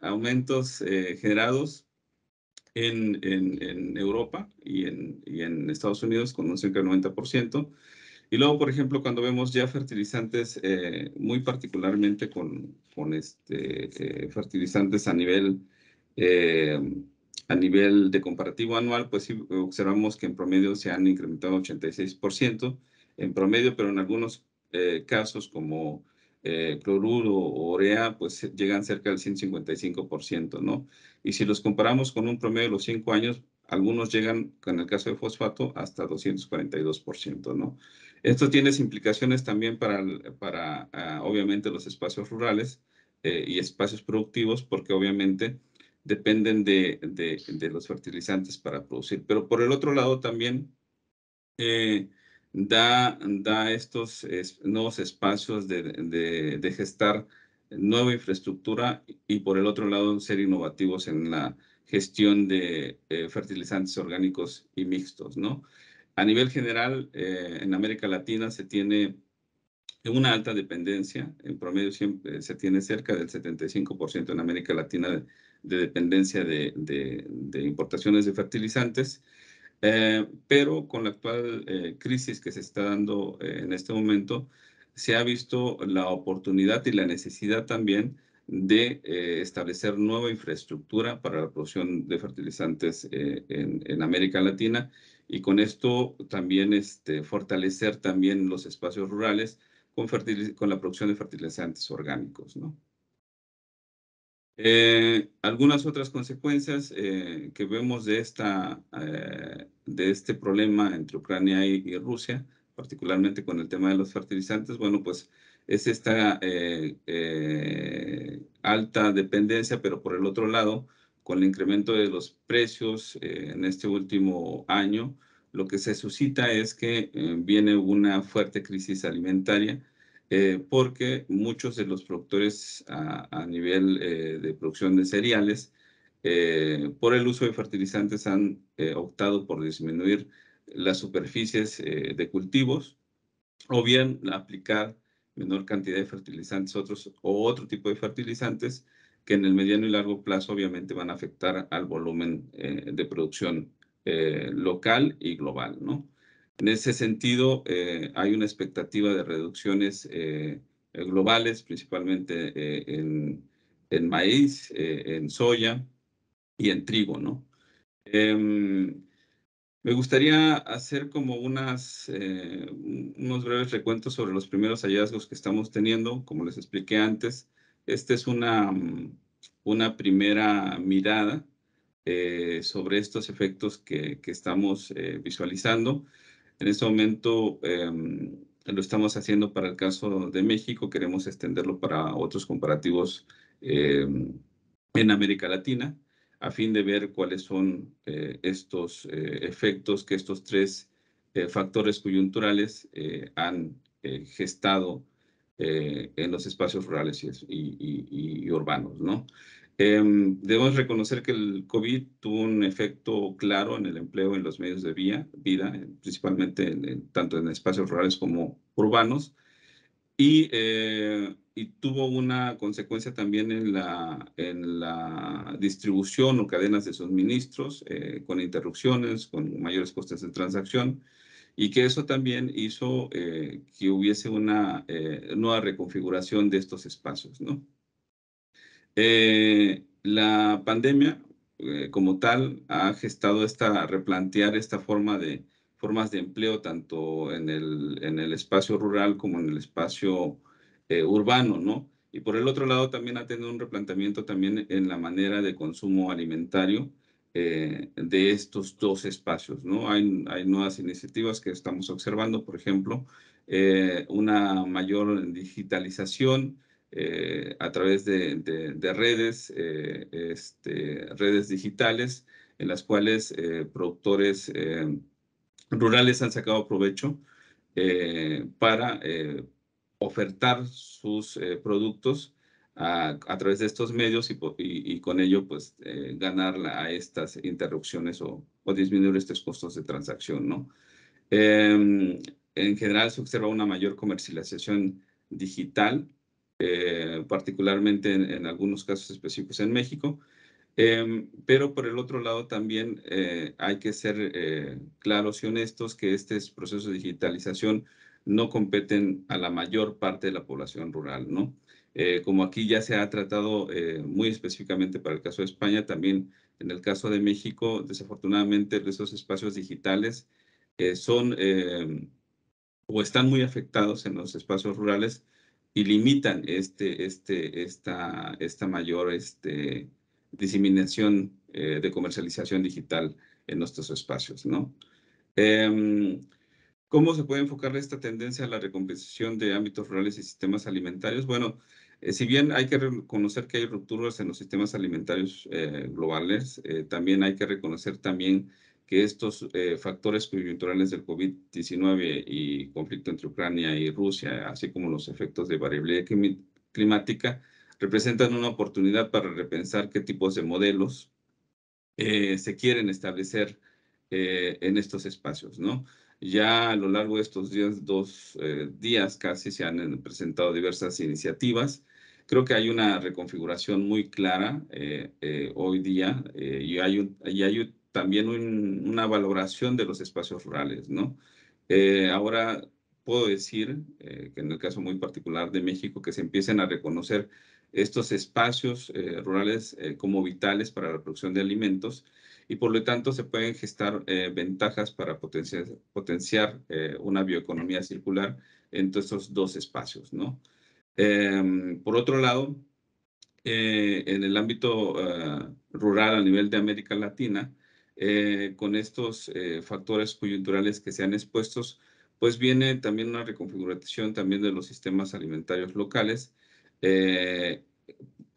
aumentos generados en, Europa y en, en, Estados Unidos con un cerca 90%. Y luego, por ejemplo, cuando vemos ya fertilizantes, eh, muy particularmente con, con este, eh, fertilizantes a nivel, eh, a nivel de comparativo anual, pues sí observamos que en promedio se han incrementado 86% en promedio, pero en algunos casos como eh, cloruro o orea, pues llegan cerca del 155%, ¿no? Y si los comparamos con un promedio de los cinco años, algunos llegan, en el caso de fosfato, hasta 242%, ¿no? Esto tiene implicaciones también para, para ah, obviamente, los espacios rurales eh, y espacios productivos, porque obviamente dependen de, de, los fertilizantes para producir. Pero por el otro lado también, eh, da, estos nuevos espacios de, gestar nueva infraestructura y por el otro lado ser innovativos en la gestión de eh, fertilizantes orgánicos y mixtos, ¿no? A nivel general, eh, en América Latina se tiene una alta dependencia, en promedio se tiene cerca del 75% en América Latina de, dependencia de, importaciones de fertilizantes eh, pero con la actual eh, crisis que se está dando eh, en este momento, se ha visto la oportunidad y la necesidad también de establecer nueva infraestructura para la producción de fertilizantes en, América Latina y con esto también este, fortalecer también los espacios rurales con, con la producción de fertilizantes orgánicos. ¿no? Eh, algunas otras consecuencias eh, que vemos de, esta, eh, de este problema entre Ucrania y, Rusia, particularmente con el tema de los fertilizantes, bueno, pues es esta alta dependencia, pero por el otro lado, con el incremento de los precios en este último año, lo que se suscita es que viene una fuerte crisis alimentaria eh, porque muchos de los productores a, nivel eh, de producción de cereales, eh, por el uso de fertilizantes, han optado por disminuir las superficies de cultivos o bien aplicar menor cantidad de fertilizantes otros, o otro tipo de fertilizantes que en el mediano y largo plazo obviamente van a afectar al volumen de producción local y global, ¿no? En ese sentido, eh, hay una expectativa de reducciones eh, eh, globales, principalmente en, maíz, en soya y en trigo, em, me gustaría hacer como unas, unos breves recuentos sobre los primeros hallazgos que estamos teniendo. Como les expliqué antes, esta es una, mm, una primera mirada sobre estos efectos que estamos visualizando. En este momento em, lo estamos haciendo para el caso de México, queremos extenderlo para otros comparativos em, en América Latina, a fin de ver cuáles son eh, estos eh, efectos que estos tres eh, factores coyunturales han gestado en los espacios rurales y, y urbanos. ¿no? Em, debemos reconocer que el COVID tuvo un efecto claro en el empleo en los medios de vida, eh, principalmente tanto en espacios rurales como urbanos, eh, y, tuvo una consecuencia también en la, en la distribución o cadenas de suministros, eh, con interrupciones, con mayores costes de transacción, y que eso también hizo eh, que hubiese una nueva reconfiguración de estos espacios, ¿no? Eh, la pandemia eh, como tal ha gestado esta, replantear esta forma de formas de empleo tanto en el, en el espacio rural como en el espacio eh, urbano, ¿no? Y por el otro lado también ha tenido un replanteamiento también en la manera de consumo alimentario de estos dos espacios, ¿no? Hay, hay, nuevas iniciativas que estamos observando, por ejemplo, una mayor digitalización, eh, a través de, redes, eh, este, redes digitales, en las cuales eh, productores rurales han sacado provecho para ofertar sus productos a, través de estos medios y, con ello pues ganar a estas interrupciones o, disminuir estos costos de transacción, ¿no? Em, en general se observa una mayor comercialización digital eh, particularmente en, algunos casos específicos en México. Em, pero por el otro lado también eh, hay que ser eh, claros y honestos que este procesos de digitalización no competen a la mayor parte de la población rural, ¿no? como aquí ya se ha tratado muy específicamente para el caso de España, también en el caso de México, desafortunadamente esos espacios digitales son o están muy afectados en los espacios rurales y limitan este, este, esta, esta mayor este, diseminación eh, de comercialización digital en nuestros espacios, ¿no? Em, ¿Cómo se puede enfocar esta tendencia a la recompensación de ámbitos rurales y sistemas alimentarios? Bueno, eh, si bien hay que reconocer que hay rupturas en los sistemas alimentarios eh, globales, también hay que reconocer también que estos eh, factores coyunturales del COVID-19 y conflicto entre Ucrania y Rusia, así como los efectos de variabilidad climática, representan una oportunidad para repensar qué tipos de modelos eh, se quieren establecer eh, en estos espacios, ¿no? Ya a lo largo de estos días, dos días casi, se han presentado diversas iniciativas creo que hay una reconfiguración muy clara hoy día y, hay un, hay también una valoración de los espacios rurales, ¿no? Eh, ahora puedo decir, eh, que en el caso muy particular de México, que se empiecen a reconocer estos espacios eh, rurales como vitales para la producción de alimentos y por lo tanto se pueden gestar ventajas para potenciar, potenciar una bioeconomía circular todos estos dos espacios, ¿no? Em, por otro lado, en el ámbito rural a nivel de América Latina, eh, con estos eh, factores coyunturales que se han expuesto, pues viene también una reconfiguración también de los sistemas alimentarios locales. Eh,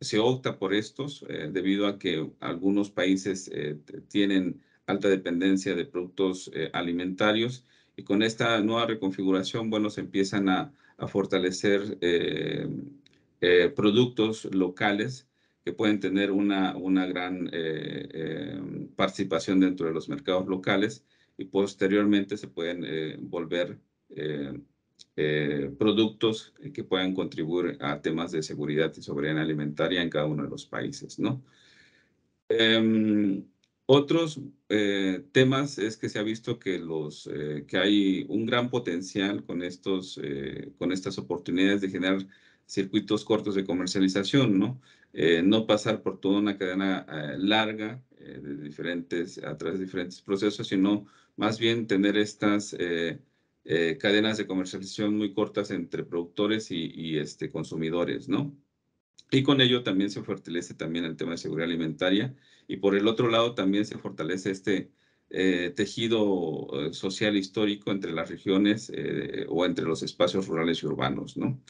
se opta por estos debido a que algunos países tienen alta dependencia de productos alimentarios y con esta nueva reconfiguración, bueno, se empiezan a fortalecer productos locales que pueden tener una, una gran eh, eh, participación dentro de los mercados locales y posteriormente se pueden eh, volver productos que puedan contribuir a temas de seguridad y soberanía alimentaria en cada uno de los países, ¿no? Em, otros temas es que se ha visto que, los, que hay un gran potencial con, estos, con estas oportunidades de generar circuitos cortos de comercialización, ¿no? Eh, no pasar por toda una cadena eh, larga eh, de diferentes, a través de diferentes procesos, sino más bien tener estas cadenas de comercialización muy cortas entre productores y, este, consumidores, ¿no? Y con ello también se fortalece también el tema de seguridad alimentaria y por el otro lado también se fortalece este tejido social histórico entre las regiones o entre los espacios rurales y urbanos, ¿no?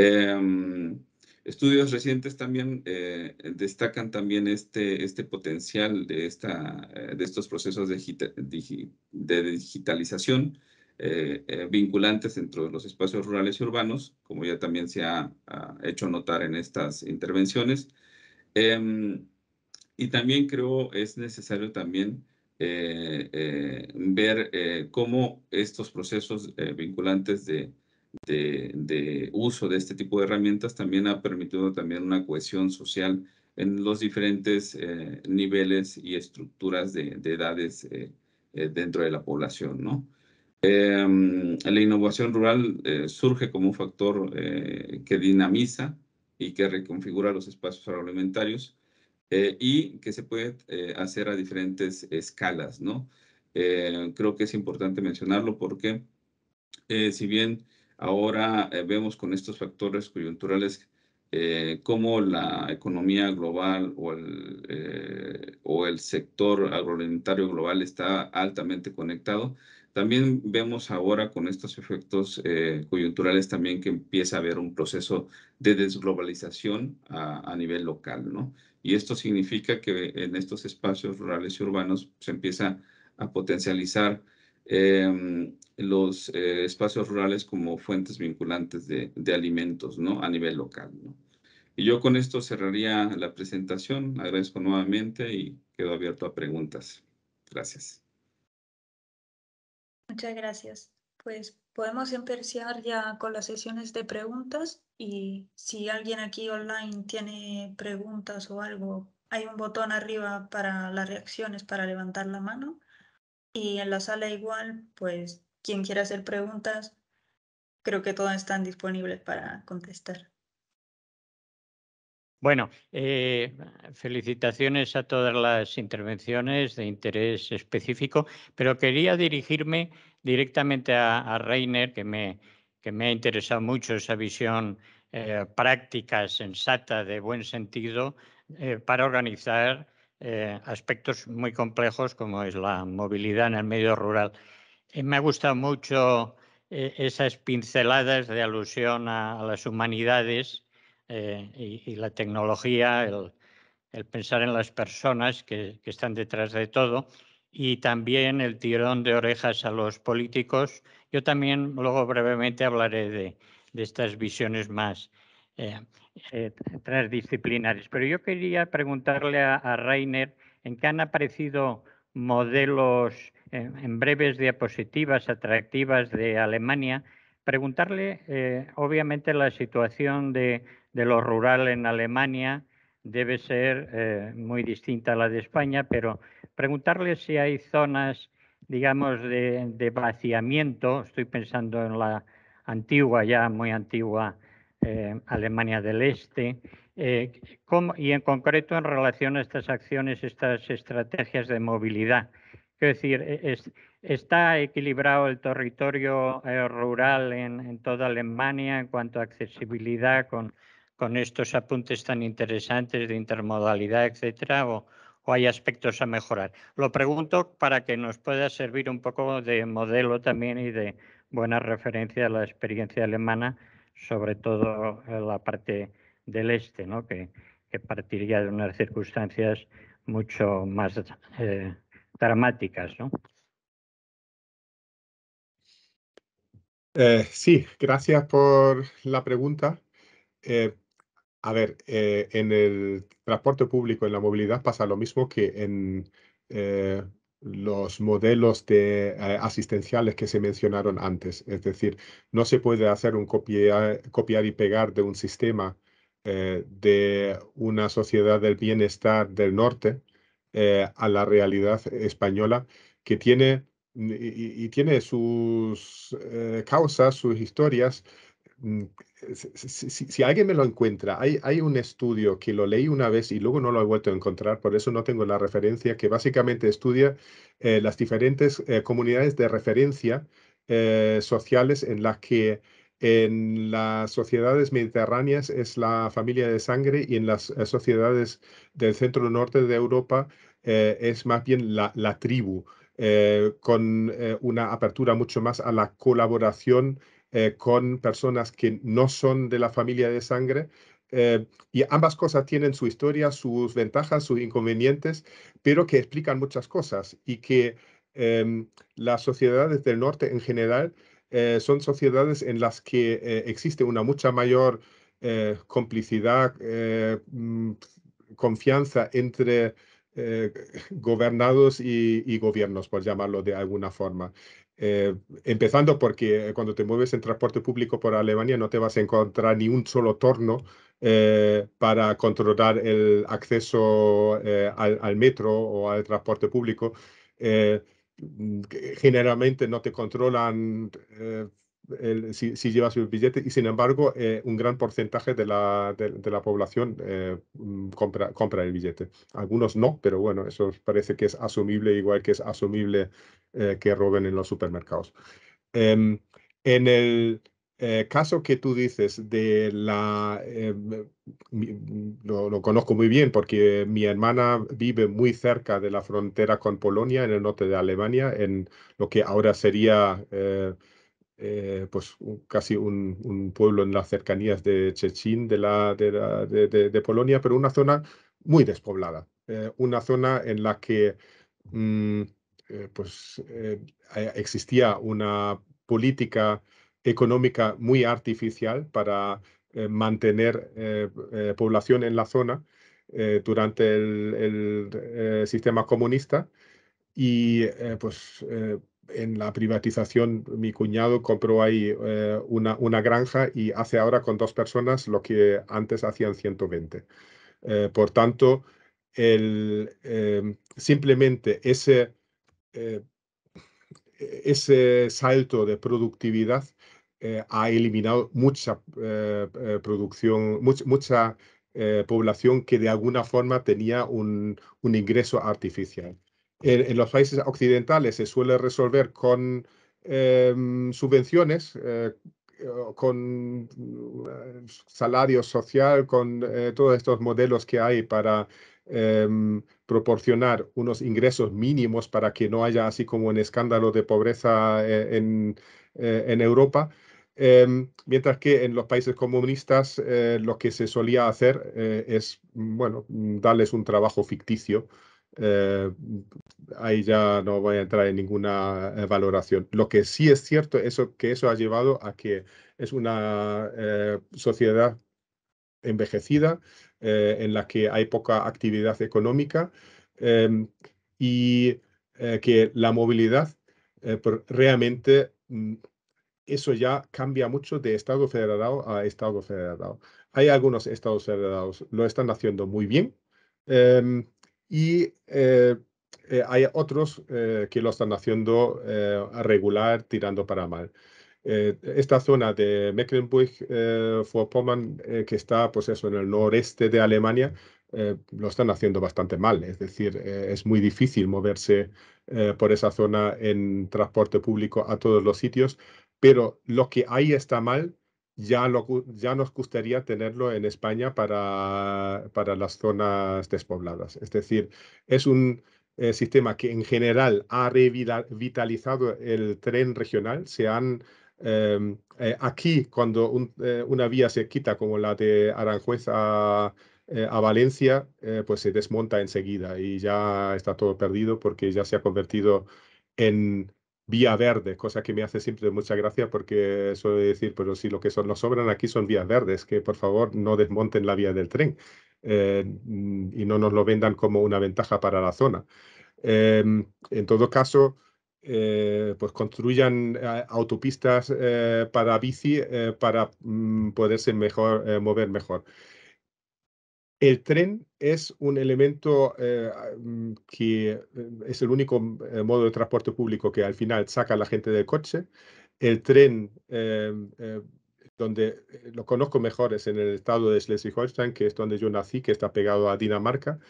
Em, estudios recientes también eh, destacan también este, este potencial de, esta, eh, de estos procesos de, digitalización eh, vinculantes entre los espacios rurales y urbanos, como ya también se ha, ha hecho notar en estas intervenciones. Em, y también creo es necesario también ver cómo estos procesos vinculantes de de, uso de este tipo de herramientas también ha permitido también una cohesión social en los diferentes eh, niveles y estructuras de, edades eh, eh, dentro de la población, ¿no? Em, la innovación rural surge como un factor que dinamiza y que reconfigura los espacios agroalimentarios y que se puede hacer a diferentes escalas, ¿no? creo que es importante mencionarlo porque si bien Ahora eh, vemos con estos factores coyunturales eh, cómo la economía global o el, eh, o el sector agroalimentario global está altamente conectado. También vemos ahora con estos efectos eh, coyunturales también que empieza a haber un proceso de desglobalización a, a, nivel local, ¿no? Y esto significa que en estos espacios rurales y urbanos se empieza a potencializar Em, los eh, espacios rurales como fuentes vinculantes de, alimentos ¿no? a nivel local. Y yo con esto cerraría la presentación. Agradezco nuevamente y quedo abierto a preguntas. Gracias. Muchas gracias. Pues podemos empezar ya con las sesiones de preguntas y si alguien aquí online tiene preguntas o algo, hay un botón arriba para las reacciones para levantar la mano y en la sala igual, pues quien quiera hacer preguntas, creo que todas están disponibles para contestar. Bueno, eh, felicitaciones a todas las intervenciones de interés específico, pero quería dirigirme directamente a, Reiner, que me, que me ha interesado mucho esa visión eh, práctica, sensata, de buen sentido, eh, para organizar eh, aspectos muy complejos como es la movilidad en el medio rural. Eh, me ha gustado mucho eh, esas pinceladas de alusión a, las humanidades y, la tecnología, el, pensar en las personas que, están detrás de todo y también el tirón de orejas a los políticos. Yo también luego brevemente hablaré de, de estas visiones más. Eh, transdisciplinares. Pero yo quería preguntarle a, Rainer en qué han aparecido modelos en breves diapositivas atractivas de Alemania. Preguntarle, eh, obviamente, la situación de, lo rural en Alemania debe ser eh, muy distinta a la de España, pero preguntarle si hay zonas, digamos, de vaciamiento, estoy pensando en la antigua, ya muy antigua eh, Alemania del Este, eh, y en concreto en relación a estas acciones, estas estrategias de movilidad. E, es decir, ¿está equilibrado el territorio eh, rural en, en, toda Alemania en cuanto a accesibilidad con, con estos apuntes tan interesantes de intermodalidad, etcétera? O, o hay aspectos a mejorar. Lo pregunto para que nos pueda servir un poco de modelo también y de buena referencia a la experiencia alemana sobre todo en eh, la parte del este, ¿no? que, partiría de unas circunstancias mucho más eh, dramáticas. Eh, sí, gracias por la pregunta. a ver, en el transporte público, en la movilidad pasa lo mismo que en los modelos de, eh, asistenciales que se mencionaron antes. Es decir, no se puede hacer un copiar, copiar y pegar de un sistema eh, de una sociedad del bienestar del norte eh, a la realidad española que tiene y tiene sus causas, sus historias mm, eh, si, alguien me lo encuentra, hay, un estudio que lo leí una vez y luego no lo he vuelto a encontrar, por eso no tengo la referencia, que básicamente estudia eh, las diferentes eh, comunidades de referencia sociales en las que en las sociedades mediterráneas es la familia de sangre y en las sociedades del centro norte de Europa es más bien la, la tribu, con una apertura mucho más a la colaboración eh, con personas que no son de la familia de sangre. Eh, y ambas cosas tienen su historia, sus ventajas, sus inconvenientes, pero que explican muchas cosas y que em, las sociedades del norte en general eh, son sociedades en las que existe una mucha mayor complicidad, mm, confianza entre gobernados y, gobiernos, por llamarlo de alguna forma. Eh, empezando porque cuando te mueves en transporte público por Alemania no te vas a encontrar ni un solo torno eh, para controlar el acceso eh, al, metro o al transporte público. Mm, generalmente no te controlan si, si, lleva su billete y sin embargo eh, un gran porcentaje de la, de, la población eh, mm, compra, compra, el billete. Algunos no, pero bueno, eso parece que es asumible igual que es asumible eh, que roben en los supermercados. Em, en el caso que tú dices de la... Em, lo, lo, conozco muy bien porque mi hermana vive muy cerca de la frontera con Polonia, en el norte de Alemania, en lo que ahora sería... Eh, pues casi un, pueblo en las cercanías de Chechín, de, la, de, Polonia, pero una zona muy despoblada, eh, una zona en la que mm, eh, pues, existía una política económica muy artificial para mantener población en la zona durante el, el sistema comunista y pues en la privatización mi cuñado compró ahí eh, una, granja y hace ahora con dos personas lo que antes hacían 120. Eh, por tanto, eh, simplemente ese, ese salto de productividad ha eliminado mucha producción, mucha población que de alguna forma tenía un, un ingreso artificial en, los países occidentales se suele resolver con em, subvenciones, eh, con eh, salario social, con eh, todos estos modelos que hay para em, proporcionar unos ingresos mínimos para que no haya así como un escándalo de pobreza en, Europa. Em, mientras que en los países comunistas lo que se solía hacer es, bueno, darles un trabajo ficticio eh, ahí ya no voy a entrar en ninguna eh, valoración. Lo que sí es cierto es que eso ha llevado a que es una eh, sociedad envejecida en la que hay poca actividad económica em, y que la movilidad realmente mm, eso ya cambia mucho de Estado federado a Estado federado. Hay algunos Estados federados lo están haciendo muy bien em, y eh, eh, hay otros eh, que lo están haciendo regular, tirando para mal. esta zona de Mecklenburg-Vorpommern, que está pues eso, en el noreste de Alemania, lo están haciendo bastante mal. Es decir, es muy difícil moverse por esa zona en transporte público a todos los sitios, pero lo que hay está mal ya, nos gustaría tenerlo en España para, para las zonas despobladas. Es decir, es un eh, sistema que en general ha revitalizado el tren regional. Se han, em, eh, aquí, cuando eh, una vía se quita, como la de Aranjuez a, a Valencia, pues se desmonta enseguida y ya está todo perdido porque ya se ha convertido en vía verde, cosa que me hace siempre mucha gracia porque suele decir, pero si lo que son, nos sobran aquí son vías verdes, que por favor no desmonten la vía del tren eh, y no nos lo vendan como una ventaja para la zona. Em, en todo caso, eh, pues construyan eh, autopistas para bici para mm, poderse mejor, mover mejor. El tren es un elemento eh, mm, que eh, es el único eh, modo de transporte público que al final saca a la gente del coche. El tren, donde lo conozco mejor, es en el estado de Schleswig-Holstein, que es donde yo nací, que está pegado a Dinamarca.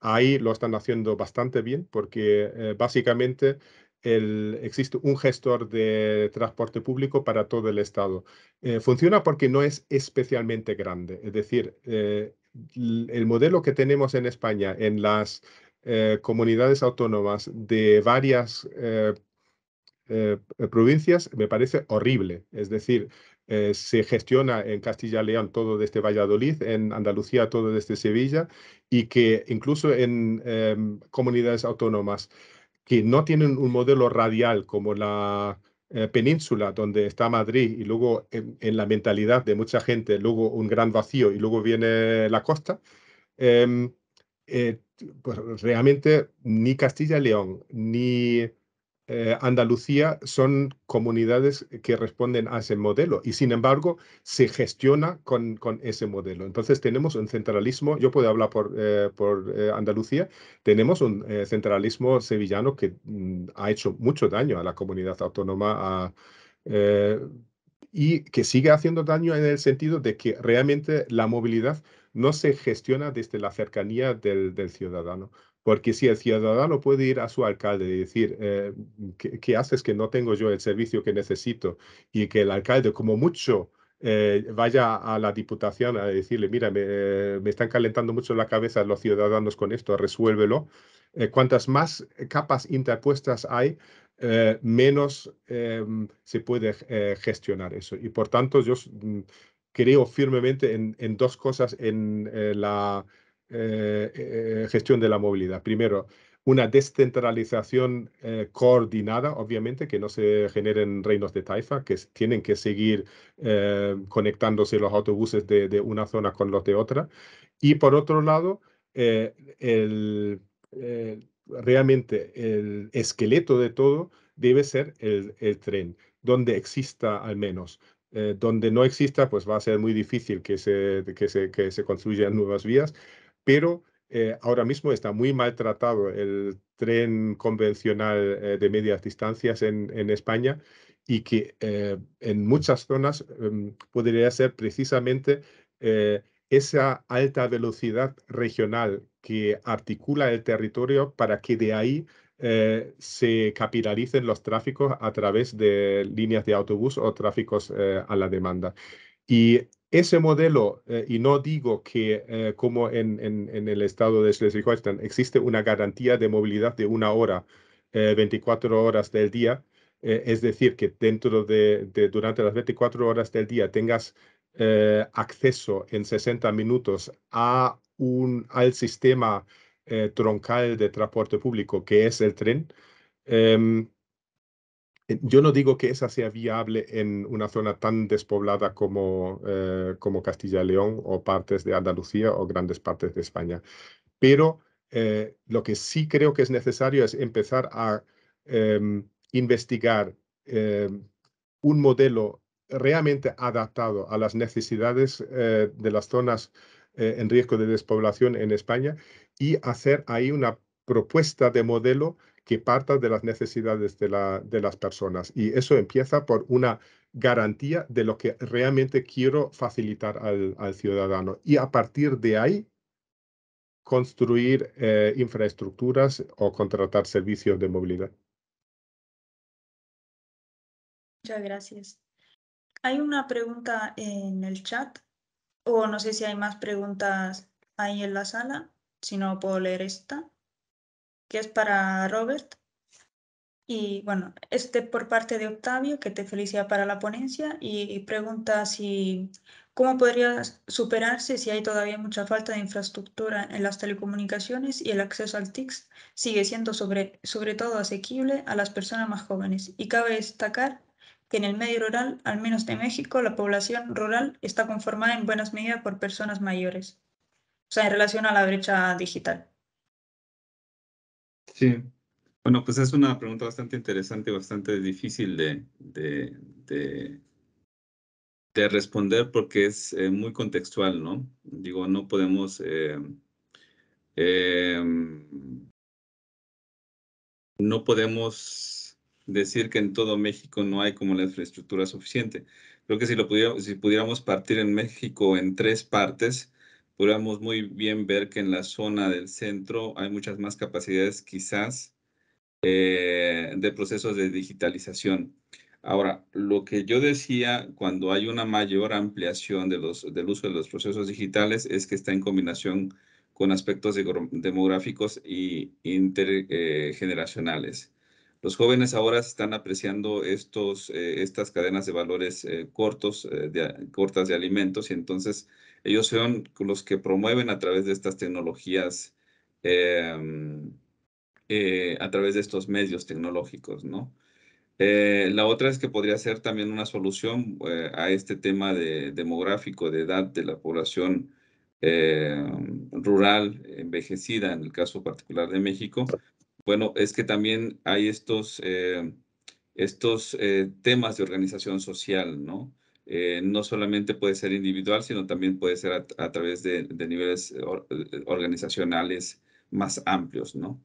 ahí lo están haciendo bastante bien porque básicamente existe un gestor de transporte público para todo el estado. Eh, funciona porque no es especialmente grande, es decir, eh, el modelo que tenemos en España en las eh, comunidades autónomas de varias provincias me parece horrible, es decir, se gestiona en Castilla y León todo desde Valladolid, en Andalucía todo desde Sevilla y que incluso en em, comunidades autónomas que no tienen un modelo radial como la eh, península donde está Madrid y luego en, la mentalidad de mucha gente, luego un gran vacío y luego viene la costa, em, eh, pues realmente ni Castilla y León, ni eh, Andalucía son comunidades que responden a ese modelo y sin embargo se gestiona con, ese modelo. Entonces tenemos un centralismo, yo puedo hablar por, eh, eh, Andalucía, tenemos un centralismo sevillano que mm, ha hecho mucho daño a la comunidad autónoma. y que sigue haciendo daño en el sentido de que realmente la movilidad no se gestiona desde la cercanía del ciudadano. Porque si el ciudadano puede ir a su alcalde y decir, eh, ¿qué, haces que no tengo yo el servicio que necesito? Y que el alcalde, como mucho, eh, vaya a la diputación a decirle, mira, me, eh, me, están calentando mucho la cabeza los ciudadanos con esto, resuélvelo. cuantas más capas interpuestas hay, menos se puede gestionar eso. Y por tanto, yo mm, creo firmemente en, en dos cosas, en la eh, eh, gestión de la movilidad. Primero, una descentralización eh, coordinada, obviamente, que no se generen reinos de taifa, que tienen que seguir conectándose los autobuses de, una zona con los de otra. Y por otro lado, el, realmente el esqueleto de todo debe ser el, tren, donde exista al menos donde no exista, pues va a ser muy difícil que se, que se, que se construyan nuevas vías, pero eh, ahora mismo está muy maltratado el tren convencional eh, de medias distancias en, España y que eh, en muchas zonas em, podría ser precisamente esa alta velocidad regional que articula el territorio para que de ahí se capitalicen los tráficos a través de líneas de autobús o tráficos a la demanda. Y ese modelo, eh, y no digo que eh, como en, el estado de Schleswig-Holstein existe una garantía de movilidad de una hora, 24 eh, horas del día, es decir, que dentro de, de, durante las 24 horas del día tengas acceso en 60 minutos a un, al sistema troncal de transporte público que es el tren em, eh, yo no digo que esa sea viable en una zona tan despoblada eh, como, Castilla y León o partes de Andalucía o grandes partes de España. Pero eh, lo que sí creo que es necesario es empezar a em, investigar em, un modelo realmente adaptado a las necesidades de las zonas en riesgo de despoblación en España y hacer ahí una propuesta de modelo que parta de las necesidades de, las personas. Y eso empieza por una garantía de lo que realmente quiero facilitar al, ciudadano. Y a partir de ahí, construir eh, infraestructuras o contratar servicios de movilidad. Muchas gracias. Hay una pregunta en el chat, o no sé si hay más preguntas ahí en la sala, si no puedo leer esta que es para Robert. Y bueno, este por parte de Octavio, que te felicita para la ponencia y pregunta si cómo podría superarse si hay todavía mucha falta de infraestructura en las telecomunicaciones y el acceso al TIC sigue siendo sobre, sobre todo asequible a las personas más jóvenes. Y cabe destacar que en el medio rural, al menos de México, la población rural está conformada en buenas medidas por personas mayores, o sea, en relación a la brecha digital. Sí. Bueno, pues es una pregunta bastante interesante bastante difícil de, responder porque es eh, muy contextual, ¿no? Digo, no podemos... Eh, em, podemos decir que en todo México no hay como la infraestructura suficiente. Creo que si, lo pudiéramos, si pudiéramos partir en México en tres partes, podríamos muy bien ver que en la zona del centro hay muchas más capacidades quizás eh, de procesos de digitalización. Ahora, lo que yo decía cuando hay una mayor ampliación de los, del uso de los procesos digitales es que está en combinación con aspectos demográficos e intergeneracionales. Eh, los jóvenes ahora están apreciando estos, eh, estas cadenas de valores cortos, de, cortas de alimentos y entonces ellos son los que promueven a través de estas tecnologías, em, eh, a través de estos medios tecnológicos, ¿no? Eh, la otra es que podría ser también una solución eh, a este tema de, demográfico de edad de la población em, rural envejecida, en el caso particular de México. Bueno, es que también hay estos em, estos temas de organización social, ¿no? Eh, no solamente puede ser individual, sino también puede ser a, través de, niveles eh, eh, organizacionales más amplios, ¿no?